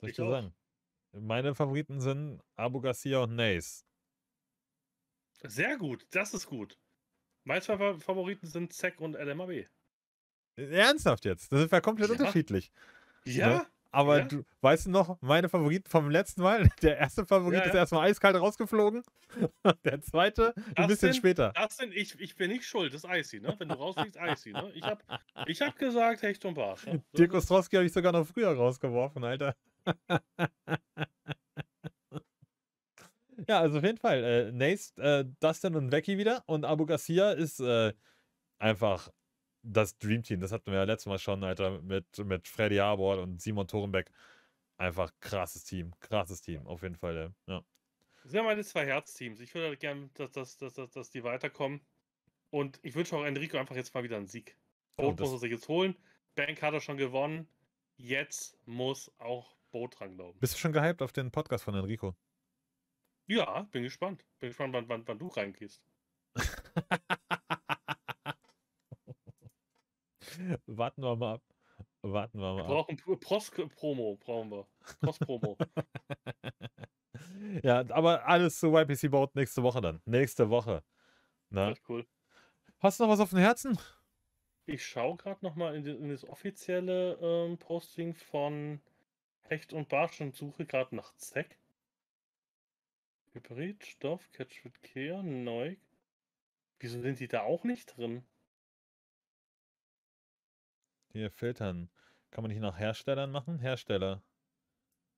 Soll ich, ich dir sagen? Meine Favoriten sind Abu Garcia und Nace. Sehr gut, das ist gut. Meine zwei Favoriten sind Zack und LMAW. Ernsthaft jetzt? Das sind wir komplett ja. unterschiedlich. Ja. Ne? Aber ja. du weißt du noch, meine Favoriten vom letzten Mal? [LAUGHS] Der erste Favorit ja, ist erstmal eiskalt rausgeflogen. [LAUGHS] Der zweite das ein bisschen sind, später. Das sind, ich, ich bin nicht schuld, das ist Icy, ne? Wenn du rausfliegst, Icy, ne? Ich hab, [LAUGHS] ich hab gesagt, Hecht und Barsch. Ne? Dirk Ostrowski habe ich sogar noch früher rausgeworfen, Alter ja, also auf jeden Fall. Äh, Nace, äh, Dustin und Becky wieder. Und Abu Garcia ist äh, einfach das Dream Team. Das hatten wir ja letztes Mal schon, Alter, mit, mit Freddy Harbour und Simon Thorenbeck. Einfach krasses Team. Krasses Team, auf jeden Fall. Ja. Sie haben meine zwei Herzteams. Ich würde halt gerne, dass, dass, dass, dass, dass die weiterkommen. Und ich wünsche auch Enrico einfach jetzt mal wieder einen Sieg. Rot oh, muss er sich jetzt holen. Bank hat er schon gewonnen. Jetzt muss auch Boot dran glauben. Bist du schon gehypt auf den Podcast von Enrico? Ja, bin gespannt. Bin gespannt, wann, wann, wann du reingehst. [LAUGHS] Warten wir mal ab. Warten wir mal. Wir brauchen post promo brauchen wir. Prost-Promo. [LAUGHS] ja, aber alles zu YPC Boat nächste Woche dann. Nächste Woche. Na? Cool. Hast du noch was auf dem Herzen? Ich schaue gerade nochmal in, in, das offizielle ähm, Posting von Hecht und Barsch und suche gerade nach Zeck. Hybrid, Stoff, Catch with Care, Neug. Wieso sind die da auch nicht drin? Hier, filtern. Kann man nicht nach Herstellern machen? Hersteller.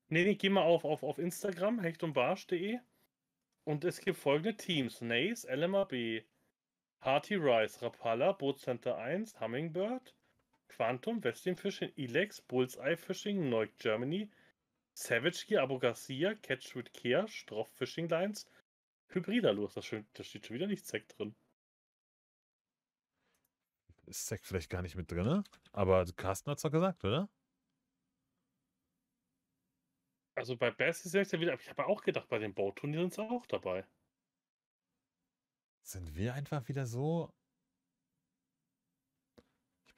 Nee, nee, geh mal auf, auf, auf Instagram, hecht und barsch.de. Und es gibt folgende Teams: Nace, LMAB, Hearty Rise, Rapala, Center 1, Hummingbird, Quantum, Westin Fishing, Elex, Bullseye Fishing, Neuk Germany, Savage Gear, Abogacia, Catch with Care, Stroff Fishing Lines, Hybrider los. Da steht schon wieder nicht Zack drin. Ist Zack vielleicht gar nicht mit drin, ne? aber Carsten hat es doch gesagt, oder? Also bei Bass ist ja wieder, ich habe auch gedacht, bei den Bauturnieren sind sie auch dabei. Sind wir einfach wieder so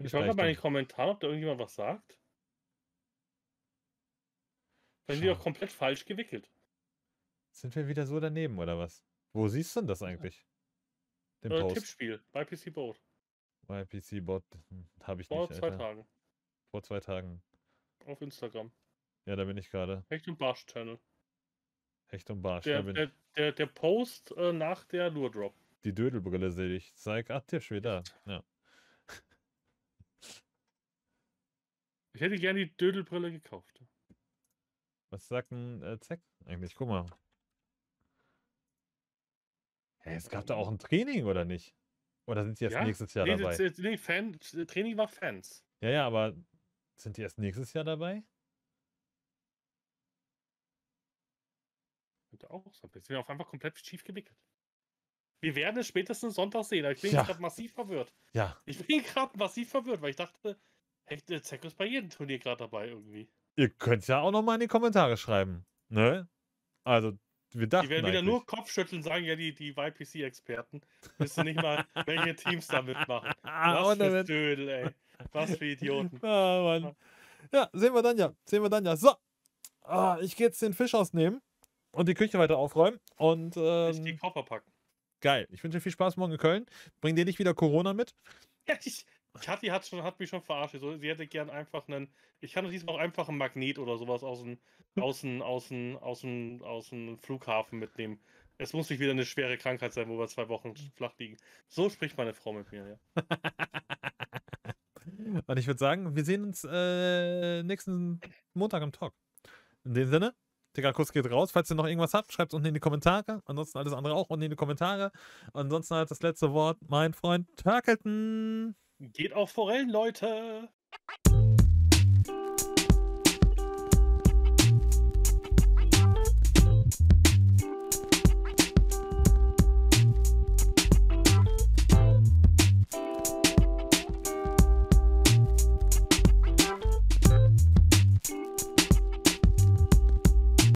ich schaue mal bei den Kommentaren, ob da irgendjemand was sagt. Dann sind die doch komplett falsch gewickelt. Sind wir wieder so daneben oder was? Wo siehst du denn das eigentlich? Den äh, Post. Tippspiel bei PC Board. Bei PC Board hm, habe ich Vor nicht. Vor zwei Alter. Tagen. Vor zwei Tagen. Auf Instagram. Ja, da bin ich gerade. Hecht und Barsch Channel. Hecht und Barsch. Der, der, der, der, Post äh, nach der Lure Drop. Die Dödelbrille sehe ich. Zeig, ah, Tippspiel da. Ja. Ich hätte gerne die Dödelbrille gekauft. Was sagt ein äh, Zack eigentlich? Guck mal. Hey, es gab da auch ein Training, oder nicht? Oder sind sie erst ja? nächstes Jahr nee, dabei? Äh, nee, Fan, äh, Training war Fans. Ja, ja, aber sind die erst nächstes Jahr dabei? Könnte auch so ein bisschen. Auf einfach komplett schief gewickelt. Wir werden es spätestens Sonntag sehen. Ich bin ja. gerade massiv verwirrt. Ja. Ich bin gerade massiv verwirrt, weil ich dachte, Echt, der Zeko ist bei jedem Turnier gerade dabei irgendwie. Ihr könnt ja auch nochmal in die Kommentare schreiben. Ne? Also, wir dachten. Die werden wieder nur Kopfschütteln, sagen ja die, die YPC-Experten. Wissen nicht mal, welche Teams da mitmachen. [LAUGHS] Ah, Was für Dödel, ey. Was für Idioten. Ja, [LAUGHS] ah, Mann. Ja, sehen wir dann ja. Sehen wir dann ja. So. Ah, ich gehe jetzt den Fisch ausnehmen und die Küche weiter aufräumen und. Ähm, ich die Koffer packen. Geil. Ich wünsche dir viel Spaß morgen in Köln. Bring dir nicht wieder Corona mit. [LAUGHS] Ja, ich, Kathi hat, schon, hat mich schon verarscht. Sie hätte gern einfach einen. Ich kann diesmal auch einfach einen Magnet oder sowas aus dem, [LAUGHS] aus dem, aus dem, aus dem, aus dem Flughafen mitnehmen. Es muss nicht wieder eine schwere Krankheit sein, wo wir zwei Wochen mhm. flach liegen. So spricht meine Frau mit mir, ja. [LAUGHS] Und ich würde sagen, wir sehen uns äh, nächsten Montag am Talk. In dem Sinne, Digga, Kuss geht raus. Falls ihr noch irgendwas habt, schreibt es unten in die Kommentare. Ansonsten alles andere auch unten in die Kommentare. Ansonsten hat das letzte Wort mein Freund Turkelton. Geht auf Forellen, Leute!